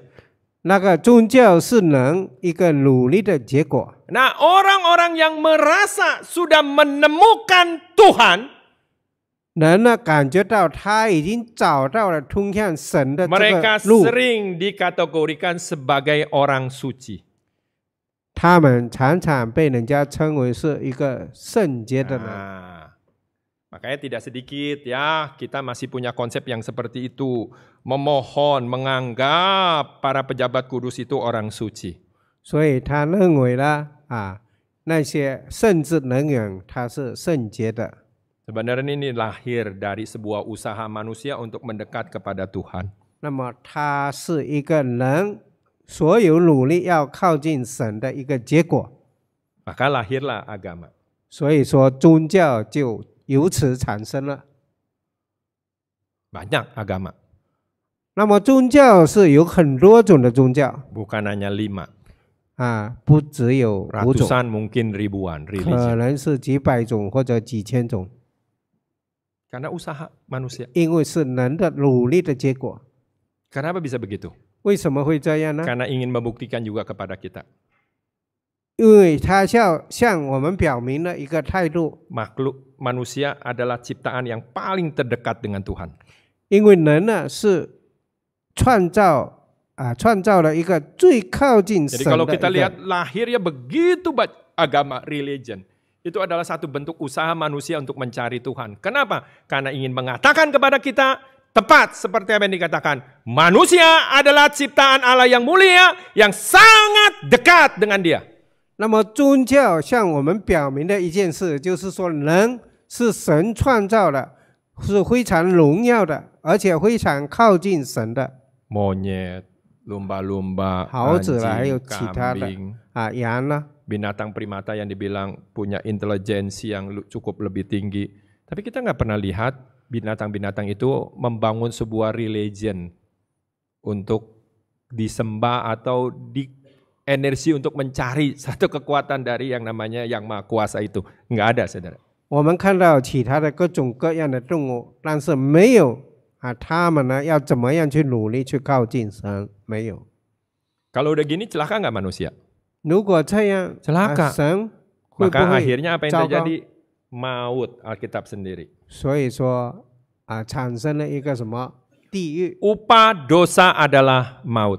那个宗教是能一个努力的结果。Na orang-orang yang merasa sudah menemukan Tuhan，那那感觉到他已经找到了通向神的 Mereka sering dikategorikan sebagai orang suci，他们常常被人家称为是一个圣洁的人。Makanya tidak sedikit ya kita masih punya konsep yang seperti itu. Memohon, menganggap para pejabat kudus itu orang suci. Sebenarnya ini lahir dari sebuah usaha manusia untuk mendekat kepada Tuhan. Maka lahirlah agama. 所以说宗教就由此产生了，banyak agama。那么宗教是有很多种的宗教，bukan hanya lima，啊，不只有，ratusan mungkin ribuan，可能是几百种或者几千种，karena usaha manusia，因为是人的努力的结果，k e n apa bisa begitu？为什么会这样呢？karena ingin membuktikan juga kepada kita。makhluk manusia adalah ciptaan yang paling terdekat dengan Tuhan. Jadi kalau kita lihat lahirnya begitu agama religion itu adalah satu bentuk usaha manusia untuk mencari Tuhan. Kenapa? Karena ingin mengatakan kepada kita tepat seperti apa yang dikatakan. Manusia adalah ciptaan Allah yang mulia yang sangat dekat dengan Dia. 那么宗教向我们表明的一件事，就是说人是神创造的，是非常荣耀的，而且非常靠近神的。m o n 巴、e 巴、猴子了，b 有其他的啊，羊 i n a 呢？Binatang primata yang dibilang punya i n t e l i j e n siang cukup lebih tinggi, tapi kita nggak pernah lihat binatang-binatang itu membangun sebuah religion untuk disembah atau di energi untuk mencari satu kekuatan dari yang namanya yang maha kuasa itu. Enggak ada saudara. 我们看到其他的各种各样的动物，但是没有啊，他们呢要怎么样去努力去靠近神？没有。Kalau udah gini celaka nggak manusia? 如果这样 Maka akhirnya apa yang terjadi? Maut Alkitab sendiri. 所以说啊，产生了一个什么地狱？Upah dosa adalah maut.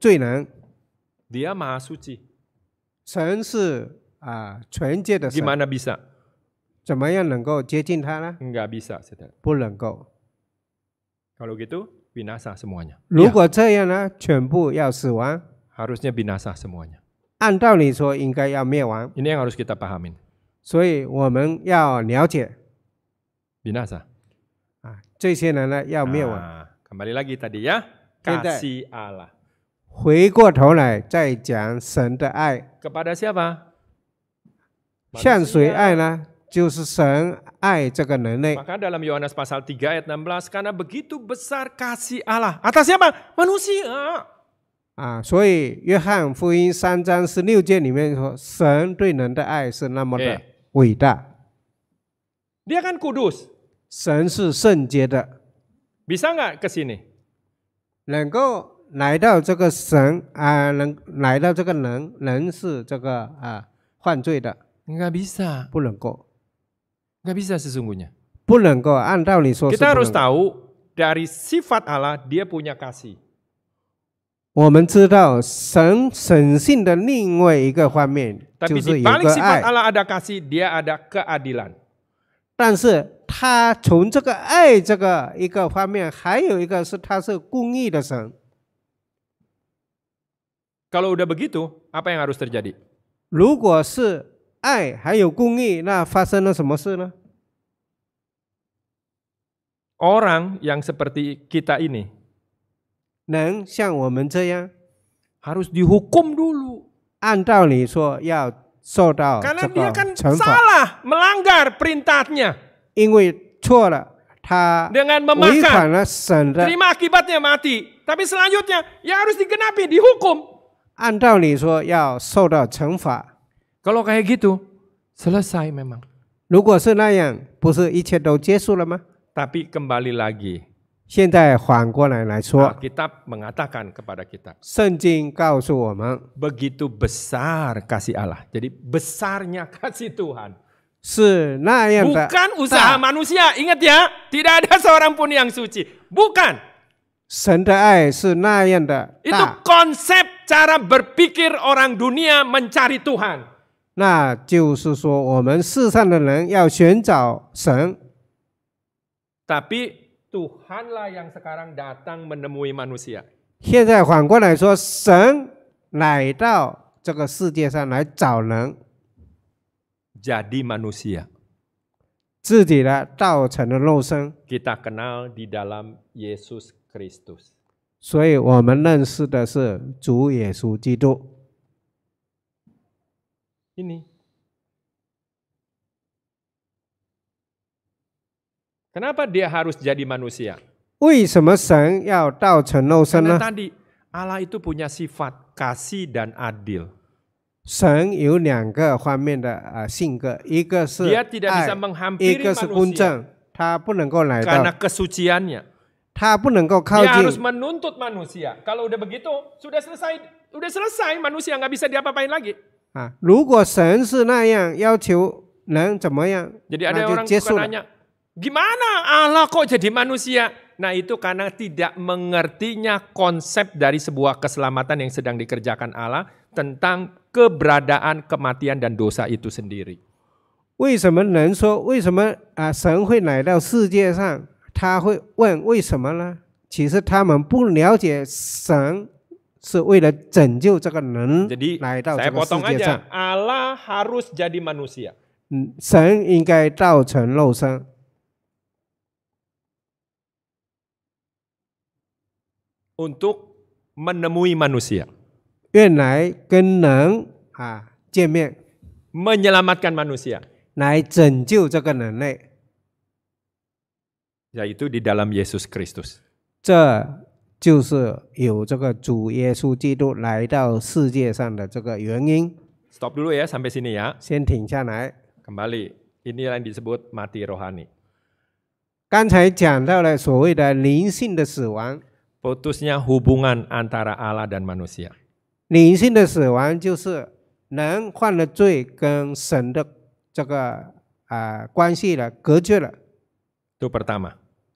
罪人。Dia maha suci. 神是啊纯洁的神。Gimana bisa? 怎么样能够接近他呢？Enggak bisa, saudara. 不能够。Kalau gitu binasa semuanya. 如果这样呢，全部要死亡。Harusnya binasa semuanya. 按道理说应该要灭亡。Ini yang harus kita pahamin. 所以我们要了解 binasa 啊，这些人呢要灭亡。Kembali lagi tadi ya, kasih Allah. 回过头来再讲神的爱。kepada siapa？向谁爱呢？就是神爱这个人类。maka dalam Yohanes pasal t a y a t e n a e s karena begitu besar kasih Allah. atas siapa? manusia. a 所以约翰福音三章十六节里面说，神对人的爱是那么的伟大。dia kan kudus. 神是圣洁的。Bisa nggak kesini? 能够。来到这个神啊，能来到这个人，人是这个啊犯罪的，nggak bisa，不能够，nggak bisa sesungguhnya，不能够。按道理说，kita harus tahu dari sifat Allah dia punya kasih。我们知道神神性的另外一个方面就是有个爱。Allah ada kasih, dia ada kalau udah begitu, apa yang harus terjadi? Orang yang seperti kita ini harus dihukum dulu. Karena dia kan salah melanggar perintahnya dengan memakan. Terima akibatnya mati. Tapi selanjutnya ya harus digenapi, dihukum kalau kayak gitu, selesai memang. 如果是那样，不是一切都结束了吗？Tapi kembali lagi, 现在反过来来说，Alkitab mengatakan kepada kita, Begitu besar kasih Allah. Jadi besarnya kasih Tuhan. Bukan usaha manusia, ingat ya. Tidak ada seorang pun yang suci. Bukan. 神的爱是那样的 Itu 大，konsep cara berpikir orang dunia mencari Tuhan. Tapi Tuhanlah yang sekarang datang menemui manusia. 现在反过来说，神来到这个世界上来找人，jadi Kita kenal di dalam Yesus Kristus. 所以我们认识的是主耶稣基督。Ini. Kenapa dia harus jadi manusia? Allah itu punya sifat kasih dan adil. tidak karena kesuciannya. 他不能够靠近。Dia harus menuntut manusia. Kalau udah begitu, sudah selesai, udah selesai manusia nggak bisa diapa-apain lagi. Ah, ada orang suka gimana Allah kok jadi manusia? Nah itu karena tidak mengertinya konsep dari sebuah keselamatan yang sedang dikerjakan Allah tentang keberadaan kematian dan dosa itu sendiri. 为什么人说为什么啊神会来到世界上？他会问为什么呢？其实他们不了解神是为了拯救这个人来到这个世界上。Alah harus jadi manusia，嗯，神应该造成肉身，untuk menemui manusia，用来跟人啊见面，menyelamatkan manusia，来拯救这个人类。yaitu di dalam Yesus Kristus. 这就是有这个主耶稣基督来到世界上的这个原因。Stop dulu ya sampai sini ya. 先停下来。Kembali, inilah yang disebut mati rohani. 刚才讲到了所谓的灵性的死亡。Putusnya hubungan antara Allah dan manusia. 灵性的死亡就是人犯了罪，跟神的这个啊、呃、关系了隔绝了。Itu pertama.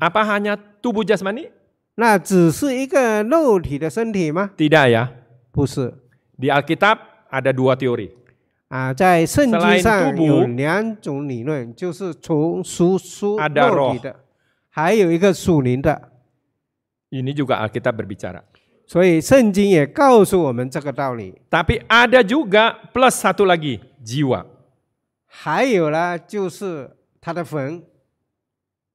Apa hanya tubuh jasmani? 那只是一个肉体的身体吗？Tidak ya. 不是 Di Alkitab ada dua teori. 啊，在圣经 Selain 上 ada roh 的，还有一个属灵的。Ini juga Alkitab berbicara. tapi ada juga plus satu lagi, jiwa. 还有呢，就是他的魂，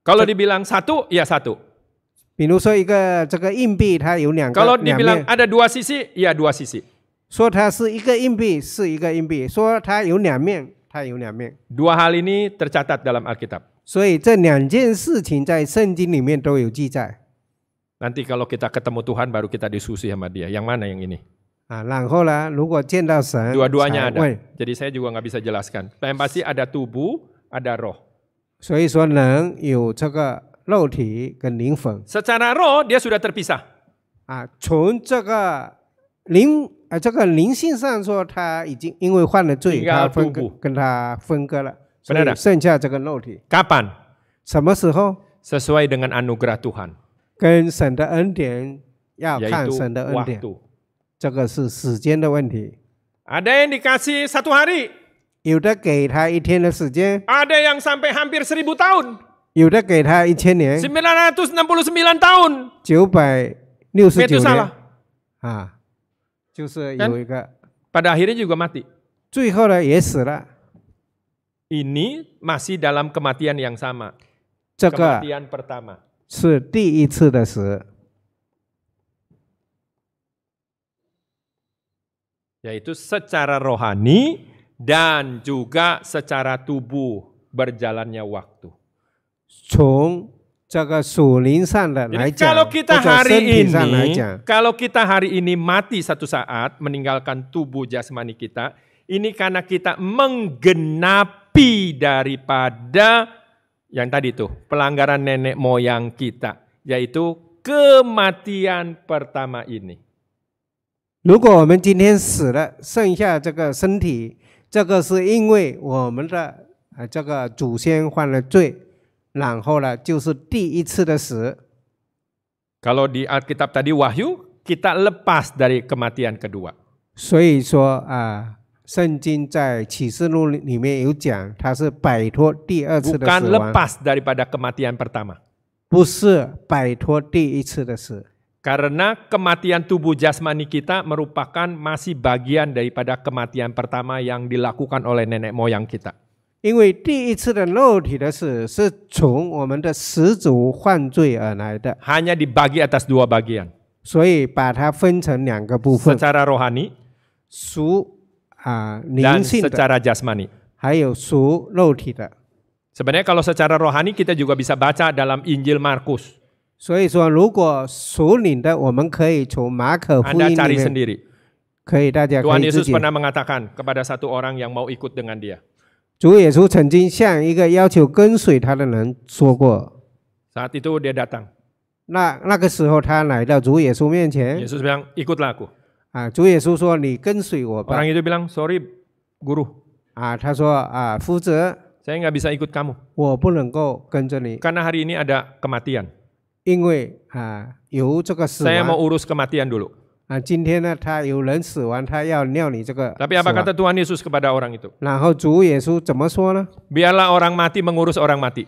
Kalau dibilang satu, ya satu. Kalau Kalau dibilang ada dua sisi, ya dua sisi. 说它是一个硬币是一个硬币，说它有两面，它有两面。Dua hal ini tercatat dalam Alkitab. 所以这两件事情在圣经里面都有记载。Nanti kalau kita ketemu Tuhan baru kita diskusi sama dia. Yang mana yang ini? Nah, eh? dua-duanya ada. Jadi saya juga nggak bisa jelaskan. Yang pasti ada tubuh, ada roh. Kan Secara roh dia sudah terpisah. Ah, ah Sesuai dengan anugerah kan ya kan waktu. 这个是时间的问题。Ada yang dikasih satu hari. 有的给他一天的时间，Ada yang sampai hampir seribu tahun. 有的给他一千年，969 tahun. 九百六十 Matius 九 salah. 年啊，就是有一个 Pada akhirnya juga mati. 最后呢也死了。Ini masih dalam kematian yang sama. 这个 Kematian pertama. 是第一次的死，yaitu secara rohani dan juga secara tubuh berjalannya waktu. Jadi kalau kita hari ini, kalau kita hari ini mati satu saat meninggalkan tubuh jasmani kita, ini karena kita menggenapi daripada yang tadi tuh pelanggaran nenek moyang kita, yaitu kematian pertama ini. 如果我们今天死了，剩下这个身体，这个是因为我们的啊这个祖先犯了罪，然后呢就是第一次的死。Kalau di Alkitab tadi Wahyu kita lepas dari kematian kedua。所以说啊，圣经在启示录里面有讲，它是摆脱第二次的死亡。Bukan lepas daripada kematian pertama。不是摆脱第一次的死。Karena kematian tubuh jasmani kita merupakan masih bagian daripada kematian pertama yang dilakukan oleh nenek moyang kita. Er hanya dibagi atas dua bagian。secara dan secara jasmani. Sebenarnya kalau secara rohani kita juga bisa baca dalam Injil Markus。所以说，如果属灵的，我们可以从马可福音 cari Tuhan Yesus pernah mengatakan kepada satu orang yang mau ikut dengan dia, Tuhan Yesus 曾经向一个要求跟随他的人说过。Saat itu dia datang. 那那个时候他来到主耶稣面前。Yesus Yesus bilang, ikutlah aku. 啊，主耶稣说：“你跟随我吧。Orang itu bilang, sorry guru, 啊，他说啊，负责。Saya nggak bisa ikut kamu. 我不能够跟着你，karena hari ini ada kematian. Saya mau urus kematian dulu. apa kata Tuhan Yesus kepada orang itu? Biarlah orang mati mengurus orang mati.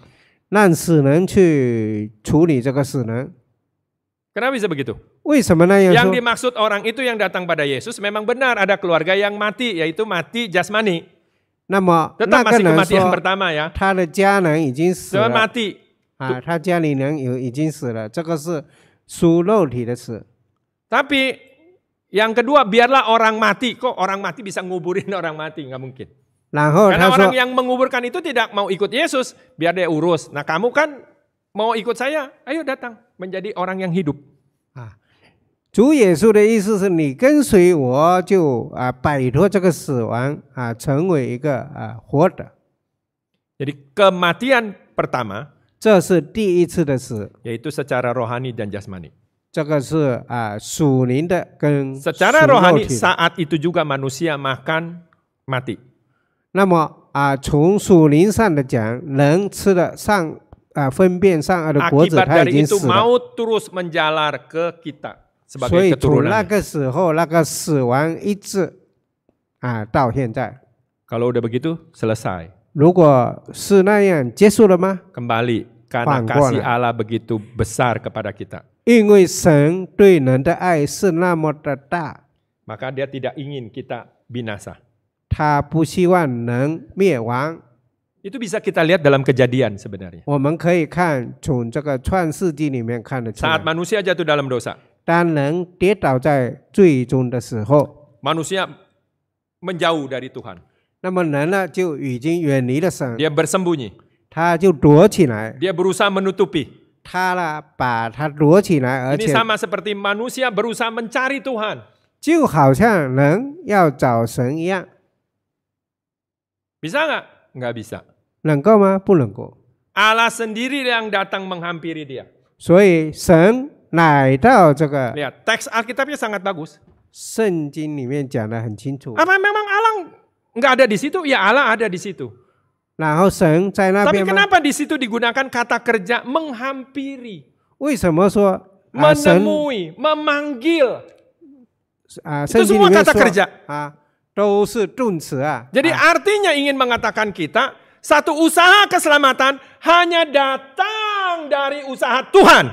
bisa begitu? Yang dimaksud orang itu yang datang pada Yesus memang benar ada keluarga yang mati yaitu mati jasmani. Tetap masih kematian pertama ya. 啊，他家里人有已经死了，这个是属肉体的死。Tapi yang kedua biarlah orang mati. Kok orang mati bisa nguburin orang mati? Nggak mungkin. Nah, oh, Karena orang yang menguburkan itu tidak mau ikut Yesus, biar dia urus. Nah kamu kan mau ikut saya, ayo datang menjadi orang yang hidup. Ah. Tuhan Yesus Jadi kematian pertama yaitu secara rohani dan jasmani. Secara rohani saat itu juga manusia makan mati. 那么啊，从属灵上的讲，人吃了善啊分辨善恶的果子，Akibat terus menjalar ke kita sebagai keturunan. udah begitu selesai, karena kasih Allah begitu besar kepada kita. Maka dia tidak ingin kita binasa. Itu bisa kita lihat dalam kejadian sebenarnya. Saat manusia jatuh dalam dosa. Manusia menjauh dari Tuhan. Dia bersembunyi. Dia berusaha menutupi. 他啦，把它躲起来，而且 Ini sama seperti manusia berusaha mencari Tuhan. 就好像人要找神一样，Bisa nggak? Nggak bisa. 能够吗？不能够。Allah sendiri yang datang menghampiri dia. Jadi, teks Alkitabnya sangat bagus. 圣经里面讲的很清楚，Apa memang Allah nggak ada di situ? Ya Allah ada di situ. Nah, Tapi kenapa di situ digunakan kata kerja menghampiri? so. Ah, menemui, memanggil 啊？Itu ah, semua kata kerja. Ah, Jadi artinya ingin mengatakan kita satu usaha keselamatan hanya datang dari usaha Tuhan,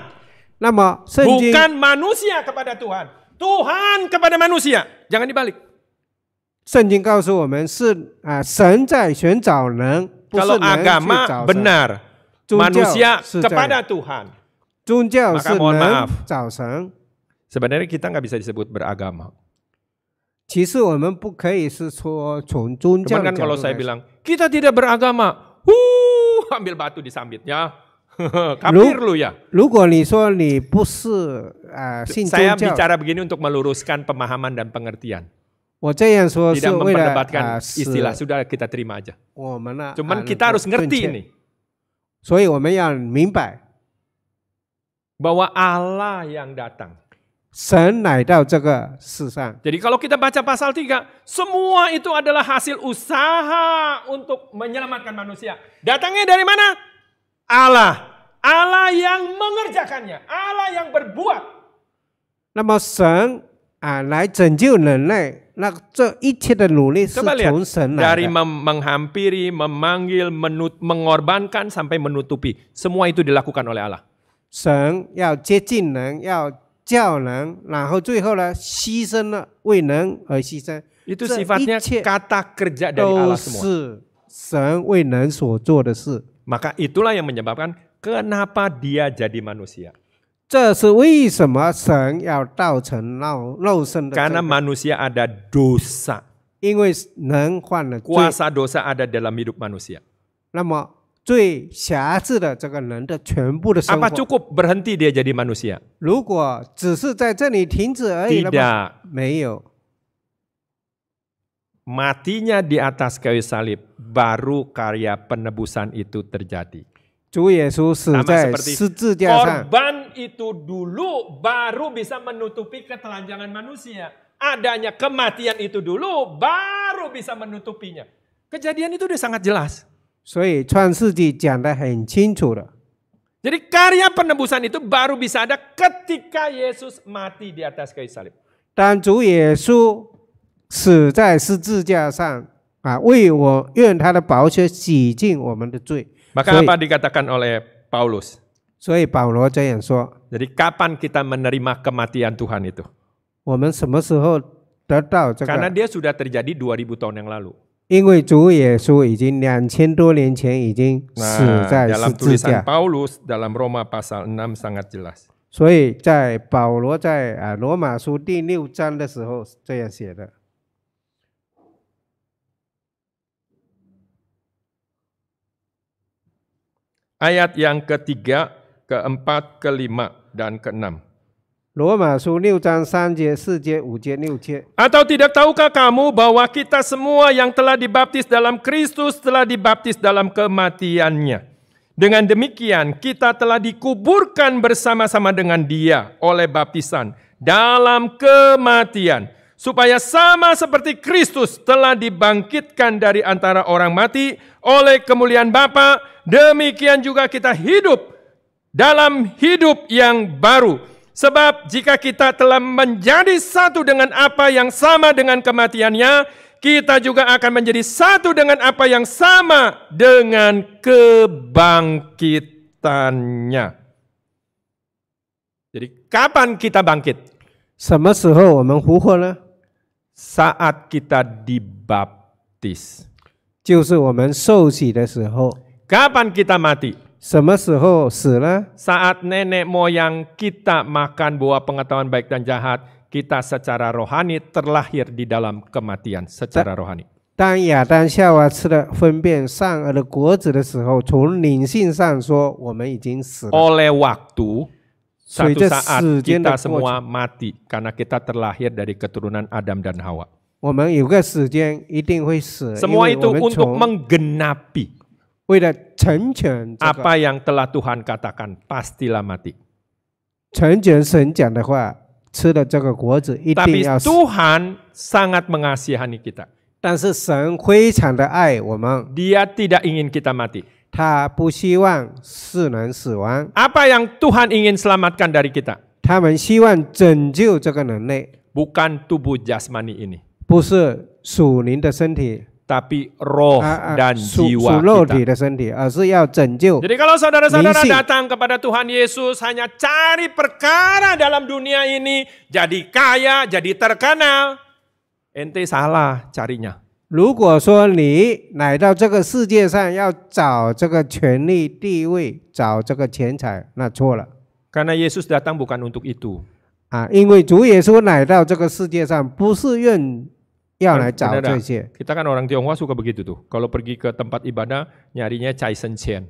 Nama bukan manusia kepada Tuhan. Tuhan kepada manusia. Jangan dibalik. 圣经告诉我们是啊，神在寻找人，kalau ya, agama benar, manusia kepada Tuhan. Maka mohon maaf. Sebenarnya kita nggak bisa disebut beragama. Cuman kan kalau saya bilang kita tidak beragama, uh, ambil batu ya. Kapir lu ya. Ah, saya bicara begini untuk meluruskan pemahaman dan pengertian istilah sudah kita terima Cuman kita harus ngerti ini。所以我们要明白，bahwa Allah yang datang。神来到这个世上。Jadi kalau kita baca pasal 3, semua itu adalah hasil usaha untuk menyelamatkan manusia. Datangnya dari mana? Allah. Allah yang mengerjakannya, Allah yang berbuat. 那么神啊来拯救人类。那这一切的努力是从神来的。Dari mem menghampiri, memanggil, menut mengorbankan sampai menutupi, semua itu dilakukan oleh Allah。神要接近人，要叫人，然后最后呢，牺牲了，为人而牺牲。itu sifatnya kata kerja dari Allah semua。都是神为人所做的事。maka itulah yang menyebabkan kenapa dia jadi manusia. Karena manusia ada dosa. Kuasa dosa ada dalam hidup manusia. Apa cukup berhenti dia jadi manusia? Tidak. Matinya di atas kayu salib baru karya penebusan itu terjadi. 主耶稣死在十字架上。Korban itu dulu baru bisa menutupi ketelanjangan manusia. Adanya kematian itu dulu baru bisa menutupinya. Kejadian itu sudah sangat jelas. Jadi, karya penebusan itu baru bisa ada ketika Yesus mati di atas kayu salib. Dan Tuhan Yesus mati di salib. Maka apa dikatakan oleh Paulus? jadi kapan kita menerima kematian Tuhan itu? Karena dia sudah terjadi 2000 tahun yang lalu. Nah, dalam tulisan Paulus dalam Roma pasal 6 sangat jelas. 所以在保罗在啊罗马书第六章的时候是这样写的。ayat yang ketiga, keempat, kelima, dan keenam. Roma Atau tidak tahukah kamu bahwa kita semua yang telah dibaptis dalam Kristus telah dibaptis dalam kematiannya? Dengan demikian kita telah dikuburkan bersama-sama dengan dia oleh baptisan dalam kematian. Supaya sama seperti Kristus telah dibangkitkan dari antara orang mati oleh kemuliaan Bapa, demikian juga kita hidup dalam hidup yang baru. Sebab jika kita telah menjadi satu dengan apa yang sama dengan kematiannya, kita juga akan menjadi satu dengan apa yang sama dengan kebangkitannya. Jadi kapan kita bangkit? Saat kita dibaptis. 就是我们受洗的时候。Kapan kita mati? Saat nenek moyang kita makan buah pengetahuan baik dan jahat, kita secara rohani terlahir di dalam kematian secara rohani. Oleh waktu, satu saat kita semua mati karena kita terlahir dari keturunan Adam dan Hawa. Semua itu untuk menggenapi. Apa yang telah Tuhan katakan pastilah mati。成全神讲的话，吃了这个果子一定要死。Tapi Tuhan sangat mengasihani kita。但是神非常的爱我们。Dia tidak ingin kita mati。他不希望世人死亡。Apa yang Tuhan ingin selamatkan dari kita？他们希望拯救这个人类。Bukan tubuh jasmani ini。不是属灵的身体。tapi roh ah, ah, dan jiwa kita. Ah, ya, jadi kalau saudara-saudara datang kepada Tuhan Yesus hanya cari perkara dalam dunia ini, jadi kaya, jadi terkenal, ente salah carinya. Karena Yesus datang bukan untuk itu. karena Yesus datang bukan untuk 啊，因为主耶稣来到这个世界上，不是愿 Iya, kita kan orang Tionghoa suka begitu tuh. Kalau pergi ke tempat ibadah nyarinya cai sen qian.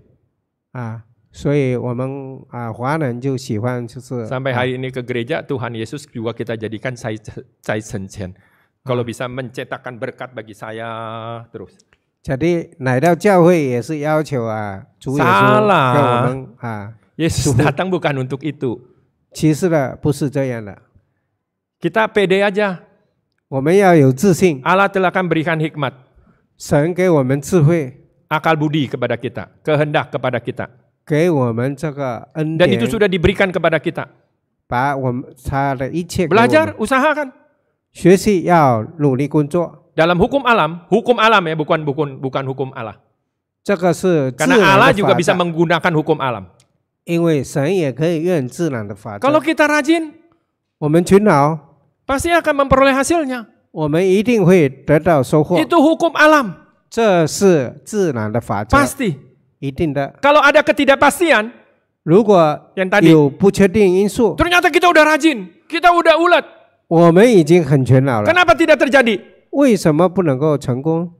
Ah, ah, Sampai ah. hari ini ke gereja Tuhan Yesus juga kita jadikan cai cai sen qian. Kalau bisa mencetakkan berkat bagi saya terus. Jadi Yesus datang bukan untuk itu. Kita pede aja, 我们要有自信。Allah telah akan berikan hikmat. 神给我们智慧。Akal budi kepada kita, kehendak kepada kita. 给我们这个恩典。Dan itu sudah diberikan kepada kita. 把我们他的一切。Belajar, usahakan. 学习要努力工作。Dalam hukum alam, hukum alam ya, bukan bukan bukan hukum Allah. Karena Allah juga bisa menggunakan hukum alam. Kalau kita rajin, 我们勤劳。pasti akan memperoleh hasilnya. Itu hukum alam. Pasti. Kalau ada ketidakpastian. yang tadi ternyata kita udah rajin, kita udah Kenapa tidak terjadi?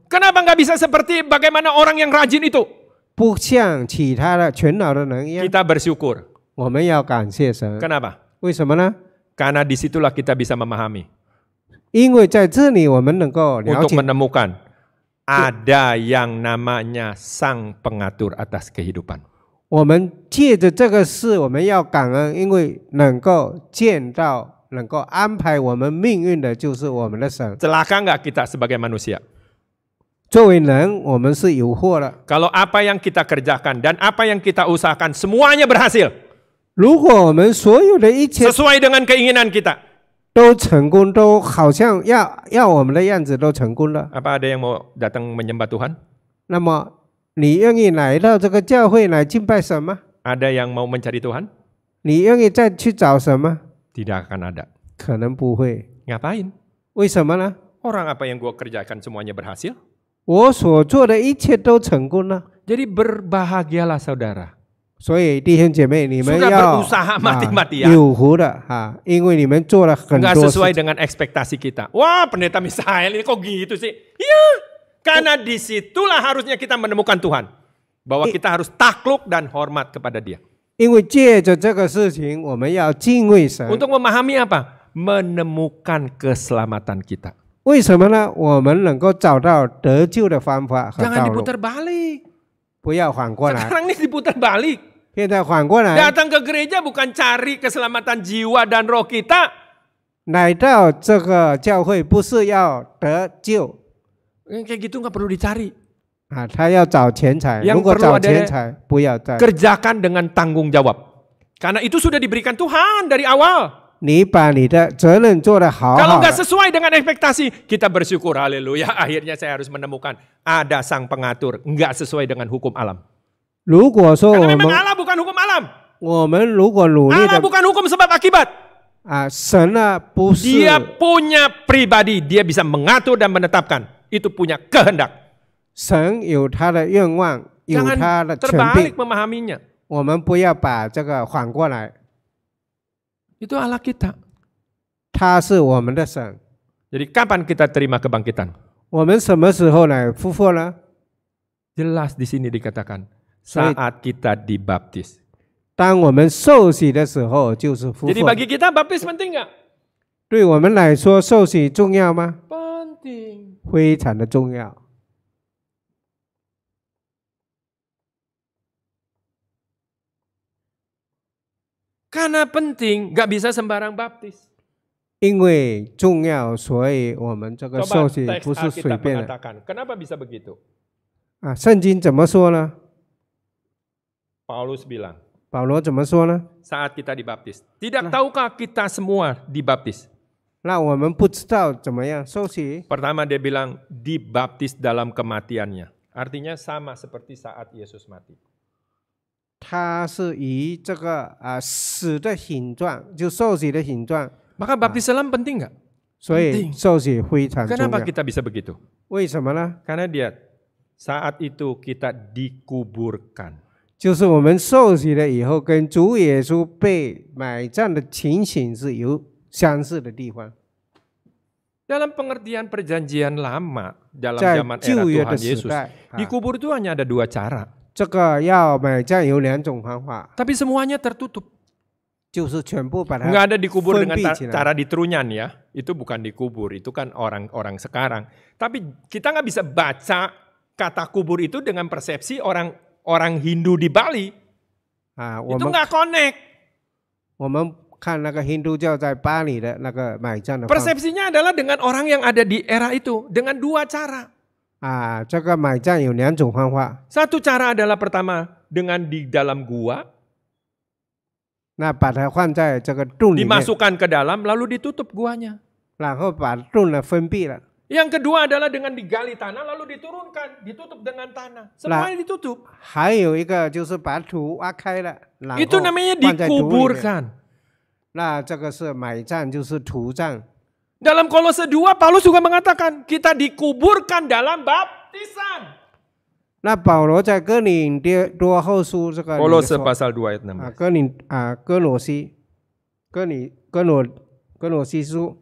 Kenapa nggak bisa seperti bagaimana orang yang rajin itu? Kita bersyukur. Kenapa? Karena disitulah kita bisa memahami. Untuk menemukan ada yang namanya sang pengatur atas kehidupan. Celaka nggak kita sebagai manusia? Kalau apa yang kita kerjakan dan apa yang kita usahakan semuanya berhasil, 如果我们所有的一切 sesuai dengan keinginan kita，都成功，都好像要要我们的样子都成功了。apa ada yang mau datang menyembah Tuhan？那么你愿意来到这个教会来敬拜神吗？ada yang mau mencari Tuhan？你愿意再去找神吗？tidak akan ada。可能不会。ngapain？为什么呢？orang apa yang gua kerjakan semuanya berhasil？我所做的一切都成功了。jadi berbahagialah saudara。所以弟兄姐妹，你们要 sesuai dengan ekspektasi kita. Wah, pendeta Misael ini kok gitu sih? Iya, karena disitulah harusnya kita menemukan Tuhan. Bahwa kita harus takluk dan hormat kepada dia. Untuk memahami apa? Menemukan keselamatan kita. 为什么呢？我们能够找到得救的方法和道路。Jangan diputar balik. 不要反过来。Sekarang ini diputar balik. Kita datang ke gereja bukan cari keselamatan jiwa dan roh kita. 来到这个教会不是要得救。Kayak nah, gitu nggak perlu dicari. Ah, Yang perlu ada kerjakan dengan tanggung jawab. Karena itu sudah diberikan Tuhan dari awal. 你把你的责任做得好,好。Kalau nggak sesuai dengan ekspektasi, kita bersyukur, haleluya. Akhirnya saya harus menemukan ada sang pengatur nggak sesuai dengan hukum alam. 如果说我们，karena memang Allah bukan hukum Allah bukan hukum sebab Dia punya pribadi, dia bisa mengatur dan menetapkan. Itu punya kehendak. 神有他的愿望，有他的权柄。memahaminya. 我们不要把这个反过来。Itu Allah kita. 他是我们的神。Jadi kapan kita terima kebangkitan? 我们什么时候来复活呢？Jelas di sini dikatakan saat kita dibaptis. Jadi bagi kita baptis penting nggak? 对我们来说，受洗重要吗？penting，非常的重要。Karena penting, nggak bisa sembarang baptis. 因为重要，所以我们这个受洗不是随便的。Kenapa bisa begitu? 啊，圣经怎么说呢？Paulus bilang. Paulo Saat kita dibaptis. Tidak tahukah kita semua dibaptis? Ya, Pertama dia bilang dibaptis dalam kematiannya. Artinya sama seperti saat Yesus mati. Maka baptis ah. selam penting nggak? 所以受洗非常重 Kenapa ya. kita bisa begitu? karena dia saat itu kita dikuburkan. 就是我们受洗了以后，跟主耶稣被埋葬的情形是有相似的地方。Dalam pengertian perjanjian lama dalam zaman era Tuhan Yesus, dikubur itu hanya ada dua cara. Tapi semuanya tertutup. 就是全部把它 ada dikubur dengan cara diterunyan ya. Itu bukan dikubur, itu kan orang-orang sekarang. Tapi kita nggak bisa baca kata kubur itu dengan persepsi orang orang Hindu di Bali ah, itu nggak connect. Kan Hindu persepsinya adalah dengan orang yang ada di era itu dengan dua ah, Satu cara adalah pertama dengan di dalam gua. Nah, dimasukkan ke dalam lalu ditutup guanya。然后把洞呢封闭了。yang kedua adalah dengan digali tanah lalu diturunkan, ditutup dengan tanah. Semuanya ditutup. Itu namanya dikuburkan. Dalam kolose 2 Paulus juga mengatakan kita dikuburkan dalam baptisan. Nah, Paulus Kolose pasal 2 ayat enam 啊，哥林啊，哥罗西，哥里哥罗哥罗西书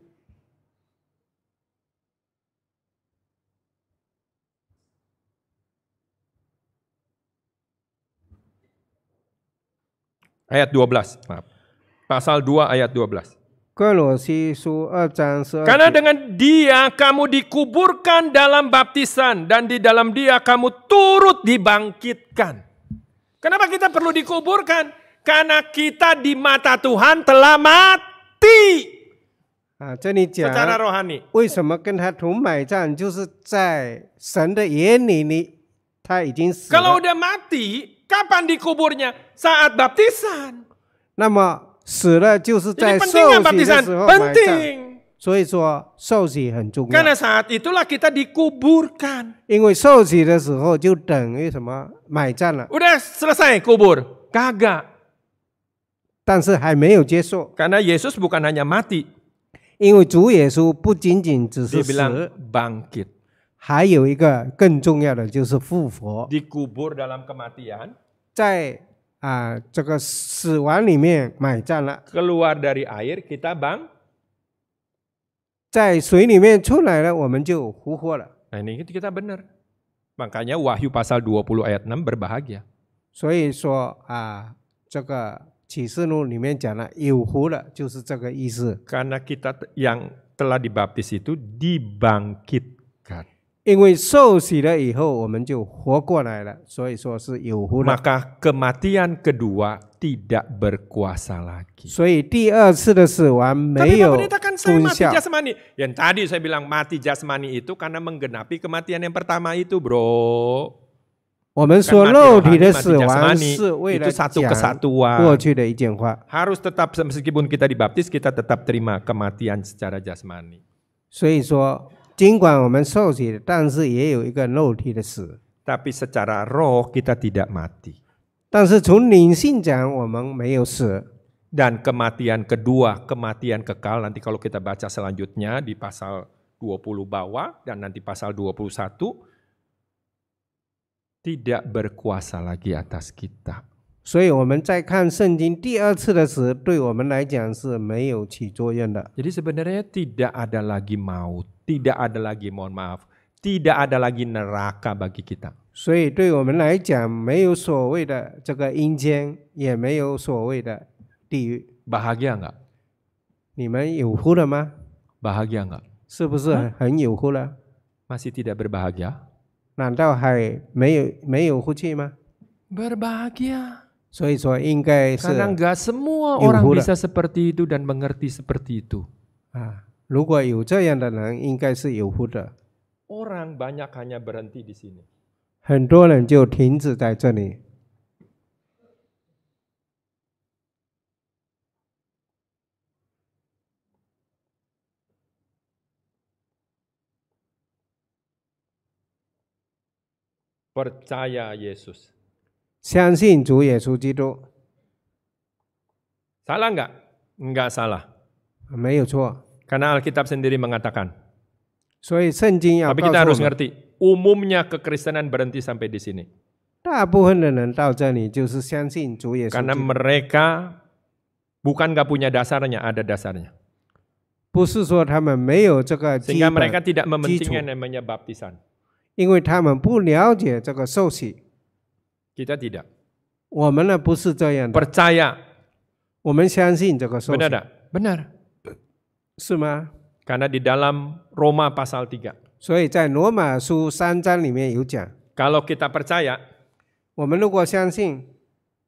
Ayat 12, maaf. Pasal 2 ayat 12. Karena dengan dia kamu dikuburkan dalam baptisan dan di dalam dia kamu turut dibangkitkan. Kenapa kita perlu dikuburkan? Karena kita di mata Tuhan telah mati. rohani. Kalau udah mati, Kapan dikuburnya? Saat baptisan. baptisan penting. penting. Karena saat itulah kita dikuburkan. Udah selesai kubur. Kagak. Karena Yesus bukan hanya mati. bangkit kubur dalam kematian, dari air kita bang. ini kita benar. Makanya Wahyu pasal 20 ayat 6 berbahagia. Karena kita yang telah dibaptis itu dibangkitkan. 因为受洗了以后，我们就活过来了，所以说是有福了。Maka kematian kedua tidak berkuasa lagi. Jadi kan saya mati jasmani. Yang tadi saya bilang mati jasmani itu karena menggenapi kematian yang pertama itu, bro. Kan kan Harus tetap meskipun kita dibaptis kita tetap terima kematian secara jasmani. 尽管我们受洗，但是也有一个肉体的死。Tapi secara roh kita tidak mati. kematian kedua, kematian kekal nanti kalau kita baca selanjutnya di pasal 20 bawah dan nanti pasal 21 tidak berkuasa lagi atas kita. sebenarnya tidak ada lagi maut tidak ada lagi mohon maaf, tidak ada lagi neraka bagi kita. 所以对我们来讲，没有所谓的这个阴间，也没有所谓的地狱。Bahagia nggak？你们有福了吗？Bahagia Masih tidak berbahagia? Berbahagia. Karena nggak semua orang bisa seperti itu dan mengerti seperti itu. 啊。Ah. 如果有这样的人，应该是有福的。很多人就停止在这里。相信主耶稣基督，错了？不，没有错。Karena Alkitab sendiri mengatakan. Tapi kita harus ngerti, umumnya kekristenan berhenti sampai di sini. Karena mereka bukan nggak punya dasarnya, ada dasarnya. Sehingga mereka tidak mementingkan namanya baptisan. Kita tidak. Percaya. Benar, benar. Karena di dalam Roma pasal 3. kalau kita percaya,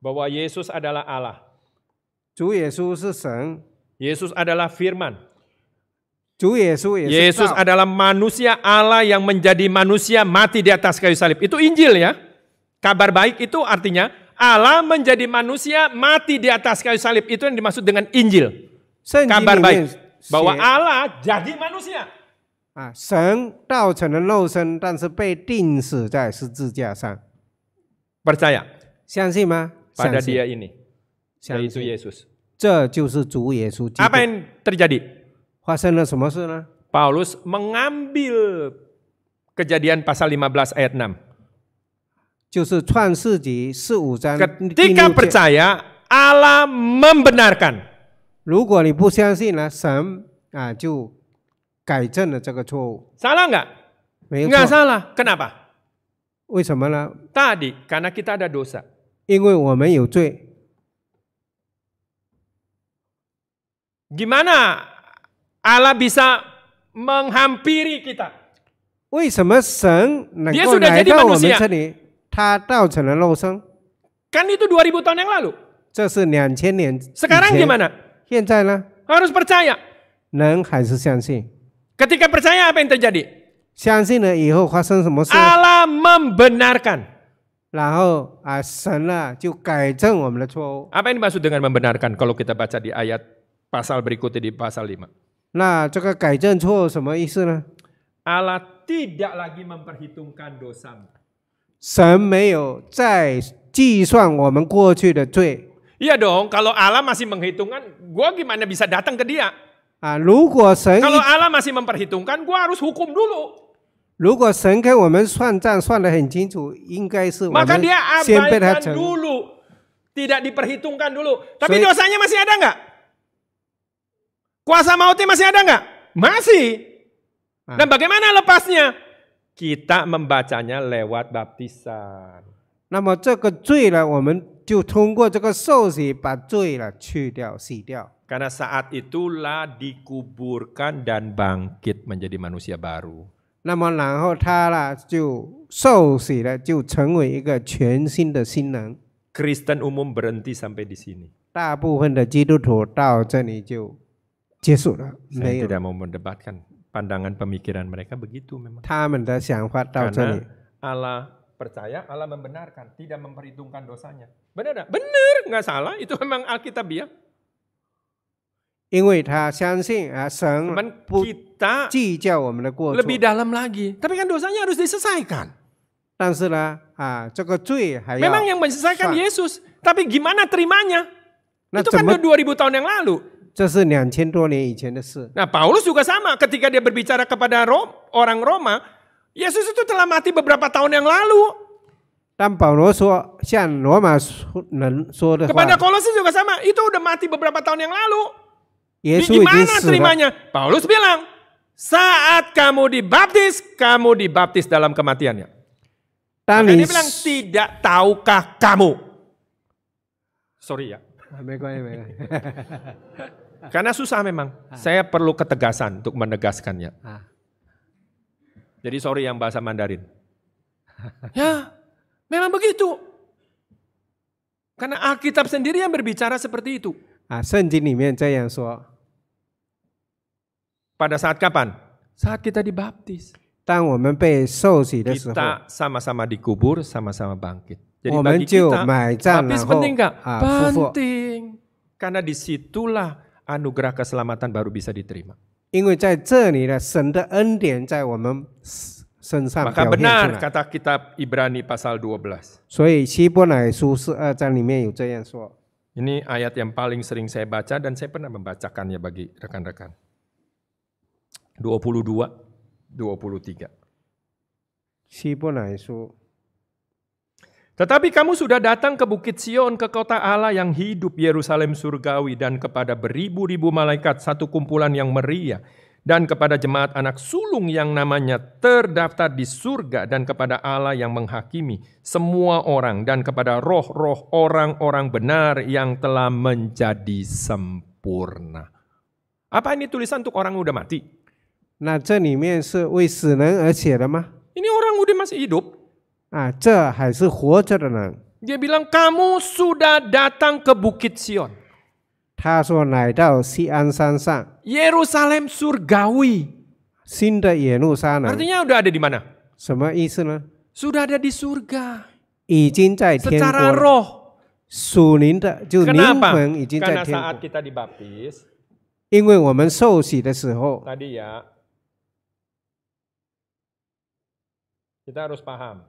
bahwa Yesus adalah Allah, Yesus adalah firman. Yesus adalah manusia Allah yang menjadi manusia mati di atas kayu salib. Itu Injil ya. Kabar baik itu artinya Allah menjadi manusia mati di atas kayu salib. Itu yang dimaksud dengan Injil. Kabar baik bahwa Allah jadi manusia. Ah, Percaya? 啊，神道成了肉身，但是被钉死在十字架上。Percaya 相信吗？pada Pada dia 信。ini 相 yaitu 信。Yesus. Yesus. Apa yang terjadi? Paulus mengambil kejadian pasal 15 ayat 6. 就是创世纪四五章第 Ketika Percaya? Allah membenarkan. 如果你不相信呢，神啊就改正了这个错误。Salah nggak? salah. Kenapa? karena kita ada dosa. Allah bisa menghampiri kita? 为什么神能够来到我们这里？他造成了肉身。Kan itu ribu tahun yang lalu. 这是两千年。Sekarang gimana? 现在呢？harus percaya。人还是相信。Ketika percaya apa yang terjadi？相信了以后发生什么事？Allah apa yang dimaksud dengan membenarkan? Kalau kita baca di ayat pasal berikutnya di pasal 5. Nah, 这个改正错什么意思呢？Allah tidak lagi memperhitungkan dosa. Iya dong, kalau Allah masih menghitungkan, gue gimana bisa datang ke dia? Ah, kalau Allah masih memperhitungkan, gue harus hukum dulu. 如果神给我们算账算得很清楚，应该是我们先被他惩。dulu, tidak diperhitungkan dulu. Tapi dosanya masih ada nggak? Kuasa mautnya masih ada nggak? Masih. Dan bagaimana lepasnya? Kita membacanya lewat baptisan. 那么这个罪呢，我们 nah, karena saat itulah dikuburkan dan bangkit menjadi manusia baru. Kristen umum berhenti sampai di sini. 大部分的基督徒到这里就结束了，没 Saya mau mendebatkan pandangan pemikiran mereka begitu memang. 他们的想法到这 Karena percaya Allah membenarkan, tidak memperhitungkan dosanya. Benar enggak? Benar, enggak salah. Itu memang Alkitabiah. Cuman kita lebih dalam lagi. Tapi kan dosanya harus diselesaikan. Ya. Memang yang menyelesaikan Yesus. Tapi gimana terimanya? Nah, Itu kan 2000 tahun yang lalu. Nah Paulus juga sama ketika dia berbicara kepada orang Roma Yesus itu telah mati beberapa tahun yang lalu. Paulus Kepada Kolose juga sama, itu udah mati beberapa tahun yang lalu. Yesus gimana terimanya? Paulus bilang, saat kamu dibaptis, kamu dibaptis dalam kematiannya. Dan dia bilang, tidak tahukah kamu? Sorry ya. Karena susah memang. Saya perlu ketegasan untuk menegaskannya. Ah. Jadi sorry yang bahasa Mandarin. ya, memang begitu. Karena Alkitab sendiri yang berbicara seperti itu. Ah, Pada saat kapan? Saat kita dibaptis. Kita sama-sama dikubur, sama-sama bangkit. Jadi oh, bagi kita, baptis penting gak? Ah, penting. Karena disitulah anugerah keselamatan baru bisa diterima. 因为在这里呢，神的恩典在我们身上 benar kata kitab Ibrani pasal 12. 所以希伯来书十二章里面有这样说，Ini ayat yang paling sering saya baca dan saya pernah membacakannya bagi rekan-rekan. 22, 23. 希伯来书 tetapi kamu sudah datang ke Bukit Sion, ke kota Allah yang hidup Yerusalem surgawi dan kepada beribu-ribu malaikat satu kumpulan yang meriah dan kepada jemaat anak sulung yang namanya terdaftar di surga dan kepada Allah yang menghakimi semua orang dan kepada roh-roh orang-orang benar yang telah menjadi sempurna. Apa ini tulisan untuk orang yang sudah mati? Nah, eh, ini orang udah masih hidup. Dia bilang kamu sudah datang ke Bukit Sion. 他说来到西安山上。Yerusalem surgawi. 新的耶路撒冷。Artinya udah ada di mana? 什么意思呢？Sudah ada di surga. 已经在天国。Secara roh. 属灵的就灵魂已经在天国。Karena saat kita dibaptis. 因为我们受洗的时候。Tadi ya. Kita harus paham.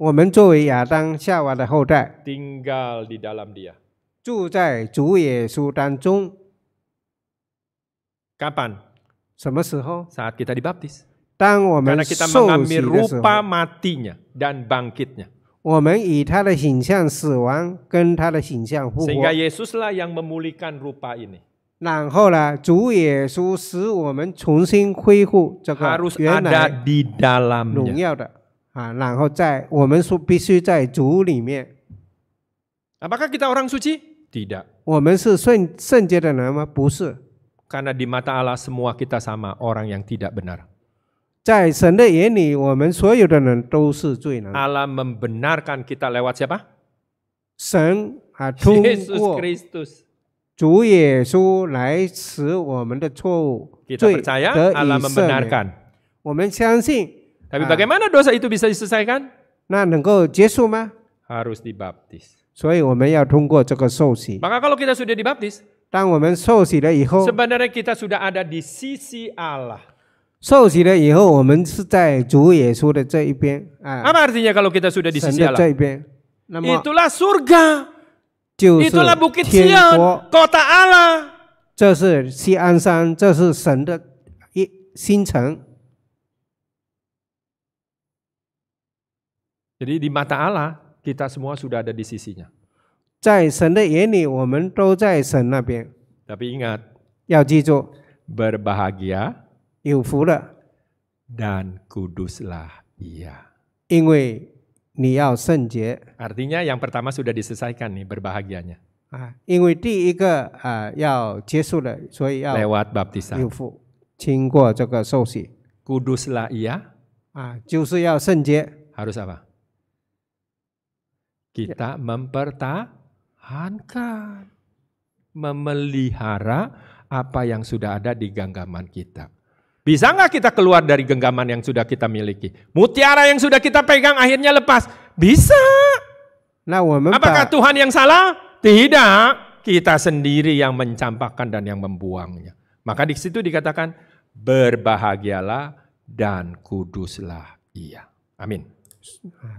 我们作为亚当夏娃的后代，tinggal di dalam dia，住在主耶稣当中。Kapan？什么时候？Saat kita dibaptis。当我们 kita mengambil 的时候 rupa，matinya dan bangkitnya. 我们以他的形象死亡，跟他的形象复活。Sehingga Yesuslah yang memulihkan rupa ini. 然后呢，主耶稣使我们重新恢复这个 Harus 原 ada di 啊，然后在我们说必须在主里面。Apakah kita orang suci? Tidak. 我们是圣圣洁的人吗？不是。Karena di mata Allah semua kita sama orang yang tidak benar. 在神的眼里，我们所有的人都是罪人。Allah membenarkan kita lewat siapa? 神啊，通 Tapi ah. bagaimana dosa itu bisa diselesaikan? Nah, Harus dibaptis. Ya Maka kalau kita sudah dibaptis, sebenarnya kita sudah ada di sisi Allah. 受洗了以后，我们是在主耶稣的这一边啊。Apa ah. artinya kalau kita sudah di sisi Allah? 这一边。Itulah surga. 就是天国，这是西安山，这是神的一新城。Jadi di mata Allah kita semua sudah ada di sisinya. Tapi ingat, 要记住 berbahagia dan kuduslah ia. Artinya yang pertama sudah diselesaikan nih berbahagianya lewat baptisan. Kuduslah ia harus apa? Iya. Kita ya. mempertahankan, memelihara apa yang sudah ada di genggaman kita. Bisa nggak kita keluar dari genggaman yang sudah kita miliki? Mutiara yang sudah kita pegang akhirnya lepas. Bisa. Nah, Apakah Tuhan yang salah? Tidak. Kita sendiri yang mencampakkan dan yang membuangnya. Maka di situ dikatakan, berbahagialah dan kuduslah ia. Amin.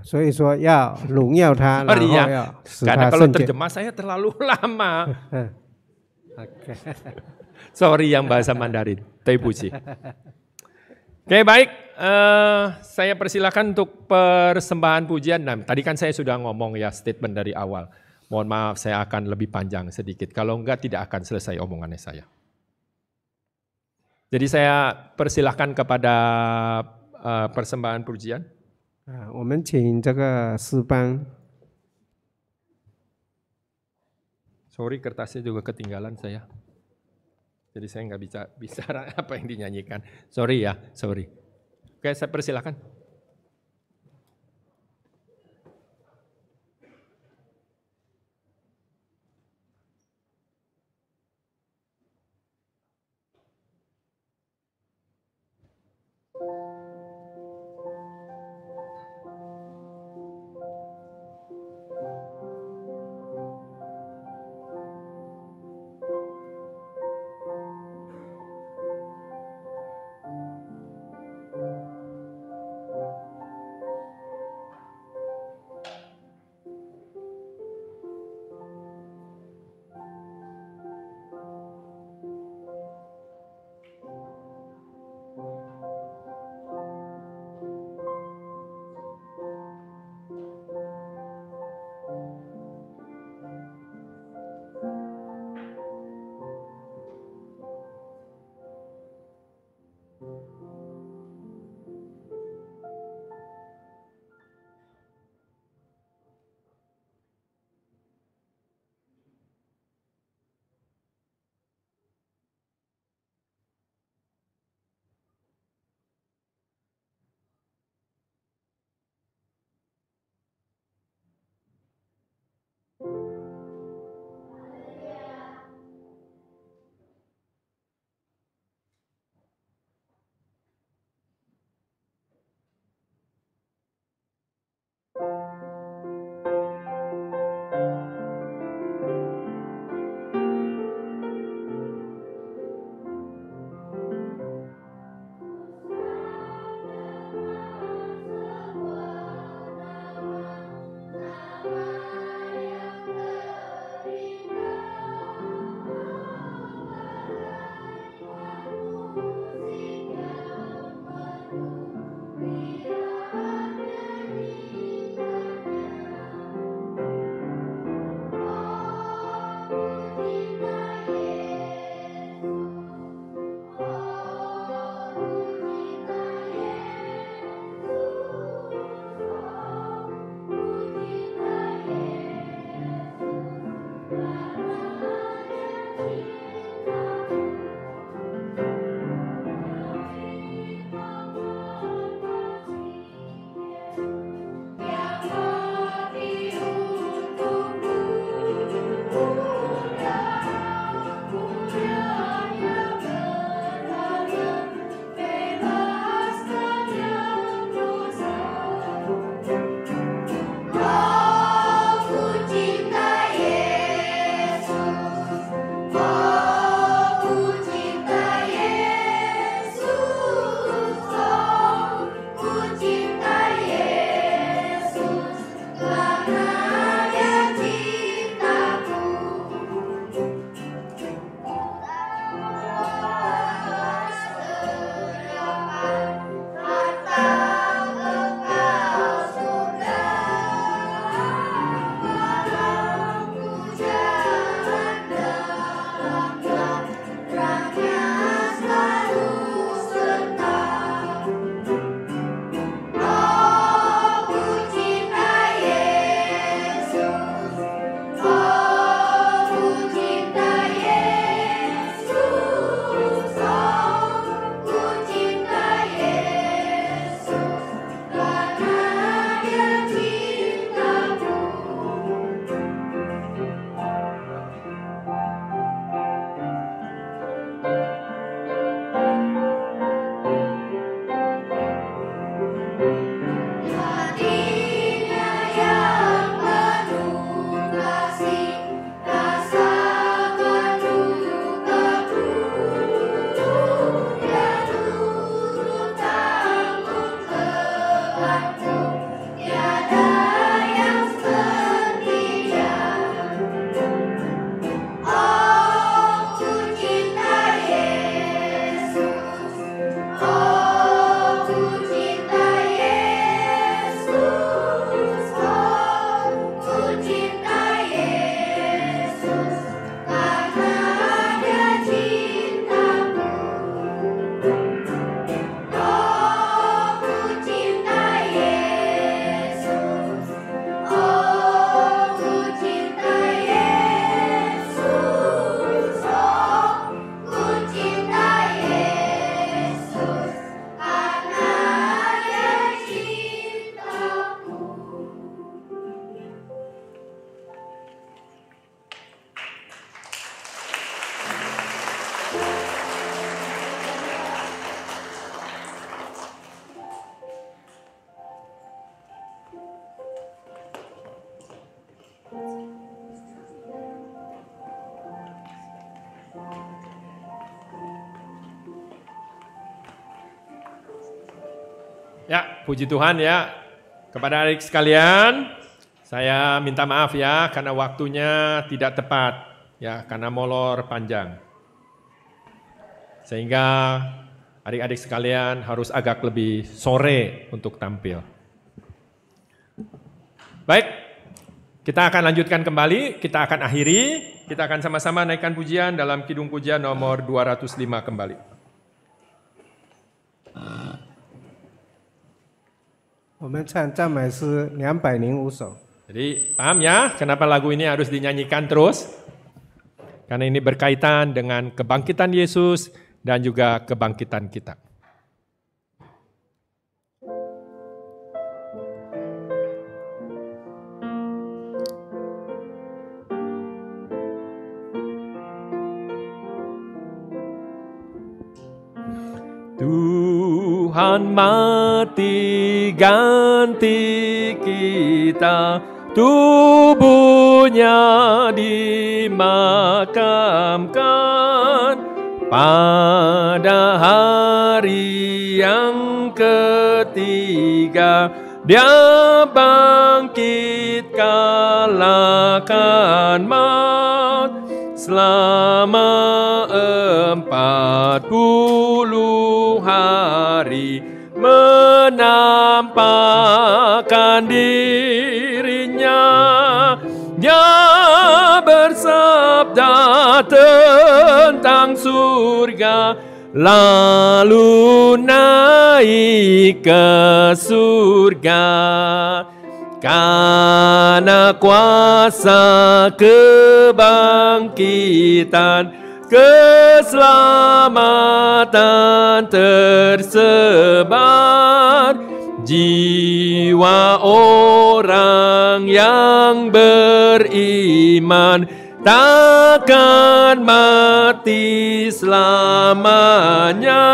所以说要荣耀他，然后要使他 kalau terjemah saya terlalu lama. Oke. Sorry yang bahasa Mandarin. Tapi puji. Oke baik, uh, saya persilahkan untuk persembahan pujian. Nah, tadi kan saya sudah ngomong ya statement dari awal. Mohon maaf saya akan lebih panjang sedikit. Kalau enggak tidak akan selesai omongannya saya. Jadi saya persilahkan kepada uh, persembahan pujian. 啊，我们请这个师班。Sorry kertasnya juga ketinggalan saya. Jadi saya nggak bisa bicara apa yang dinyanyikan. Sorry ya, sorry. Oke, saya persilahkan. Puji Tuhan ya. Kepada adik sekalian, saya minta maaf ya karena waktunya tidak tepat. Ya, karena molor panjang. Sehingga adik-adik sekalian harus agak lebih sore untuk tampil. Baik, kita akan lanjutkan kembali, kita akan akhiri, kita akan sama-sama naikkan pujian dalam Kidung Pujian nomor 205 kembali. 我们唱赞美诗两百零五首。Jadi paham ya kenapa lagu ini harus dinyanyikan terus? Karena ini berkaitan dengan kebangkitan Yesus dan juga kebangkitan kita. Tuhan mati ganti kita Tubuhnya dimakamkan Pada hari yang ketiga Dia bangkit kalahkan mat Selama empat puluh menampakkan dirinya Dia bersabda tentang surga Lalu naik ke surga Karena kuasa kebangkitan keselamatan tersebar Jiwa orang yang beriman takkan mati selamanya.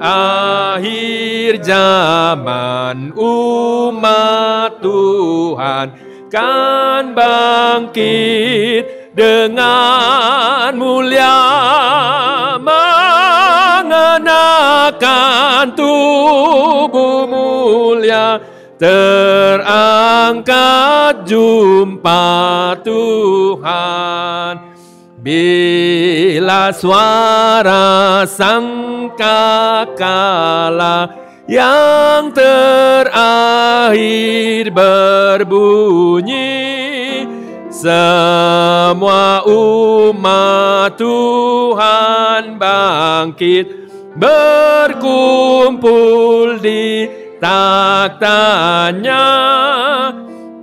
Akhir zaman umat Tuhan kan bangkit dengan mulia sempurnakan tubuh mulia terangkat jumpa Tuhan bila suara sangkakala yang terakhir berbunyi semua umat Tuhan bangkit berkumpul di taktanya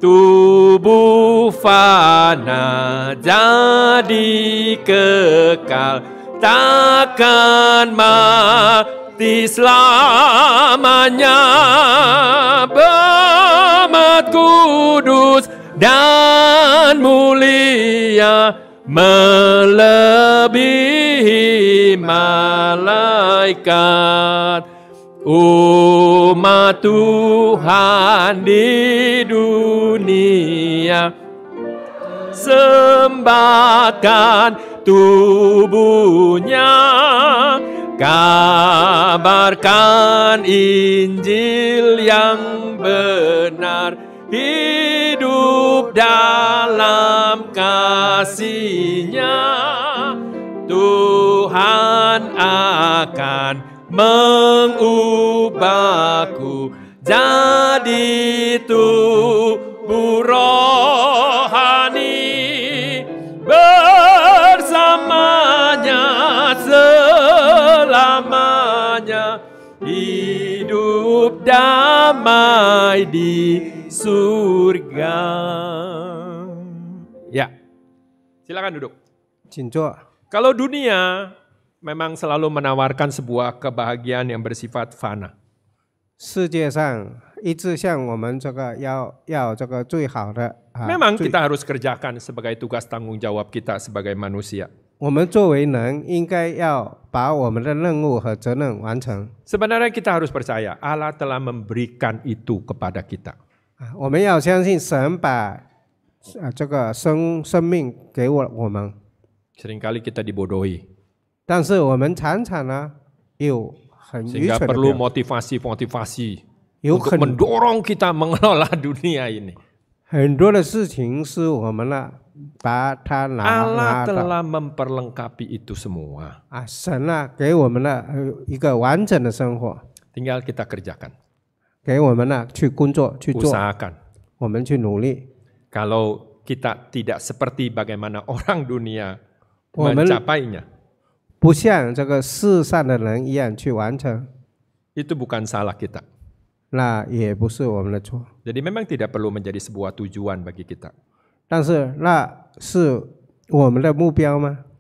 tubuh fana jadi kekal takkan mati selamanya bermat kudus dan mulia melebihi malaikat umat Tuhan di dunia sembahkan tubuhnya kabarkan Injil yang benar hidup dalam kasihnya Tuhan akan mengubahku jadi tubuh rohani bersamanya selamanya hidup damai di surga. Silakan duduk. Cinco. Kalau dunia memang selalu menawarkan sebuah kebahagiaan yang bersifat fana. Memang kita harus kerjakan sebagai tugas tanggung jawab kita sebagai manusia. Sebenarnya kita harus percaya Allah telah memberikan itu kepada kita. 啊这个生生命给我我们。Seringkali ah, kita dibodohi. Sehingga perlu motivasi-motivasi untuk mendorong kita mengelola dunia ini. Allah telah memperlengkapi itu semua. Ah, kita kerjakan, kalau kita tidak seperti bagaimana orang dunia mencapainya. Iya, itu bukan salah kita. Iya, Jadi memang tidak perlu menjadi sebuah tujuan bagi kita.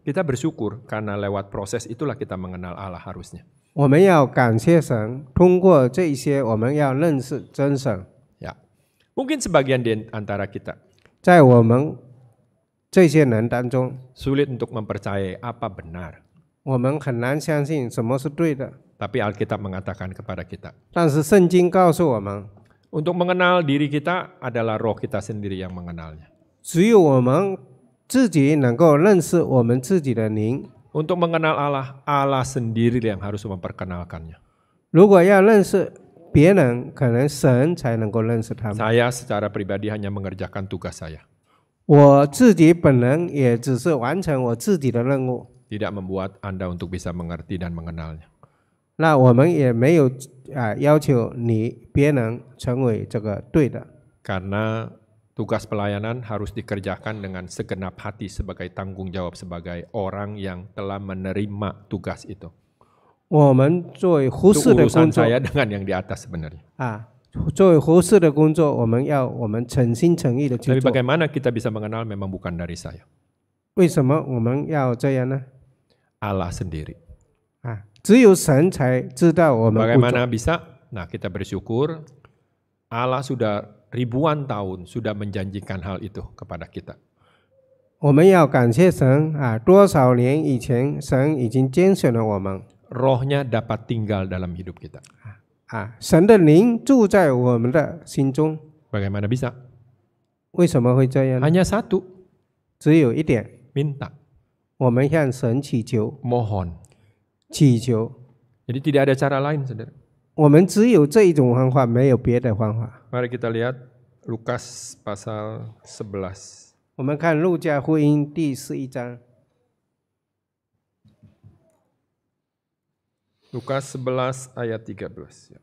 Kita bersyukur karena lewat proses itulah kita mengenal Allah harusnya. 我们要感谢神，通过这一些，我们要认识真神。Mungkin sebagian di antara kita. Sulit untuk mempercayai apa benar. tapi Alkitab mengatakan kepada kita. untuk mengenal diri kita adalah roh kita sendiri yang mengenalnya. untuk mengenal Allah, Allah sendiri yang harus memperkenalkannya. 如果要认识 saya secara pribadi hanya mengerjakan tugas saya. Tidak membuat Anda untuk bisa mengerti dan mengenalnya. mengerjakan tugas pelayanan harus dikerjakan dengan segenap hati sebagai tanggung jawab sebagai orang yang telah menerima tugas itu saya dengan yang di atas sebenarnya. bagaimana kita bisa mengenal memang bukan dari saya? Allah sendiri. Bagaimana bisa? Nah, kita bersyukur Allah sudah ribuan tahun sudah menjanjikan hal itu kepada kita rohnya dapat tinggal dalam hidup kita. Ah, ah. Bagaimana bisa? Ya? Hanya satu, ya? Minta. Mohon. Jadi tidak ada cara lain, Saudara. Ya kita lihat Lukas pasal 11. 我们看路加福音第十一章 Lukas 11 ayat 13. Ya.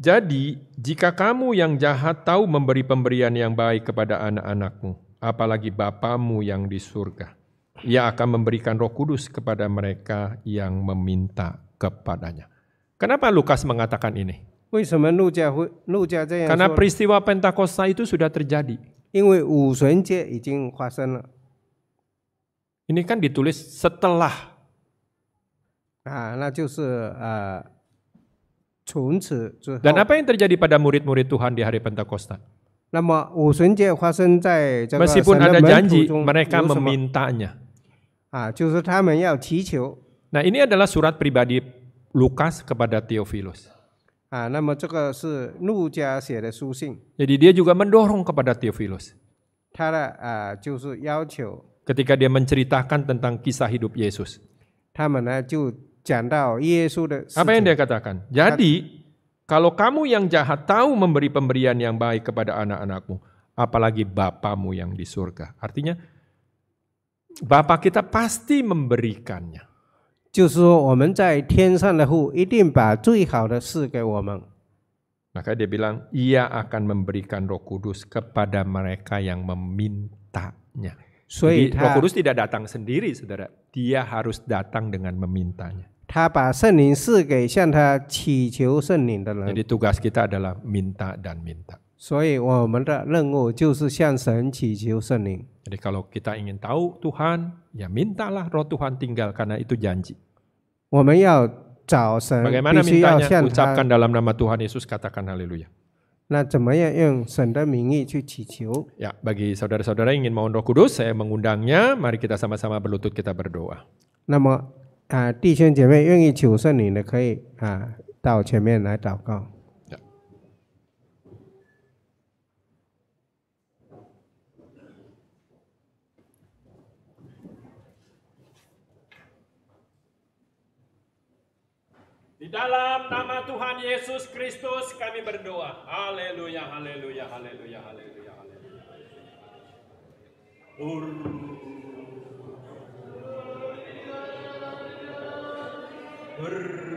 Jadi jika kamu yang jahat tahu memberi pemberian yang baik kepada anak-anakmu, apalagi Bapamu yang di surga, ia akan memberikan roh kudus kepada mereka yang meminta kepadanya. Kenapa Lukas mengatakan ini? Karena peristiwa Pentakosta itu sudah terjadi. 因为五旬节已经发生了。ini kan ditulis setelah. Nah, nah Dan apa yang terjadi pada murid-murid Tuhan di hari Pentakosta? Meskipun ada janji, mereka memintanya. Nah ini adalah surat pribadi Lukas kepada Theophilus. Ah, dia juga mendorong kepada Theophilus ketika dia menceritakan tentang kisah hidup Yesus. Apa yang dia katakan? Jadi, kalau kamu yang jahat tahu memberi pemberian yang baik kepada anak-anakmu, apalagi Bapamu yang di surga. Artinya, Bapa kita pasti memberikannya. Maka dia bilang, ia akan memberikan roh kudus kepada mereka yang memintanya. Jadi, Roh tidak datang sendiri, saudara. Dia harus datang dengan memintanya. Jadi tugas kita adalah minta dan minta. Jadi kalau kita ingin tahu Tuhan, ya mintalah Roh Tuhan tinggal karena itu janji. Bagaimana dalam nama Tuhan Yesus, katakan haleluya. Nah, Ya, bagi saudara-saudara yang ingin mohon Roh Kudus, saya mengundangnya. Mari kita sama-sama berlutut kita berdoa. Nama, uh, 弟兄姐妹愿意求圣灵的，可以啊、uh, 到前面来祷告。Dalam nama Tuhan Yesus Kristus kami berdoa. Haleluya, haleluya, haleluya, haleluya, haleluya.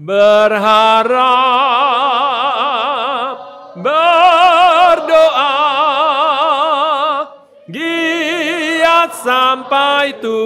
berharap, berdoa, giat sampai tu.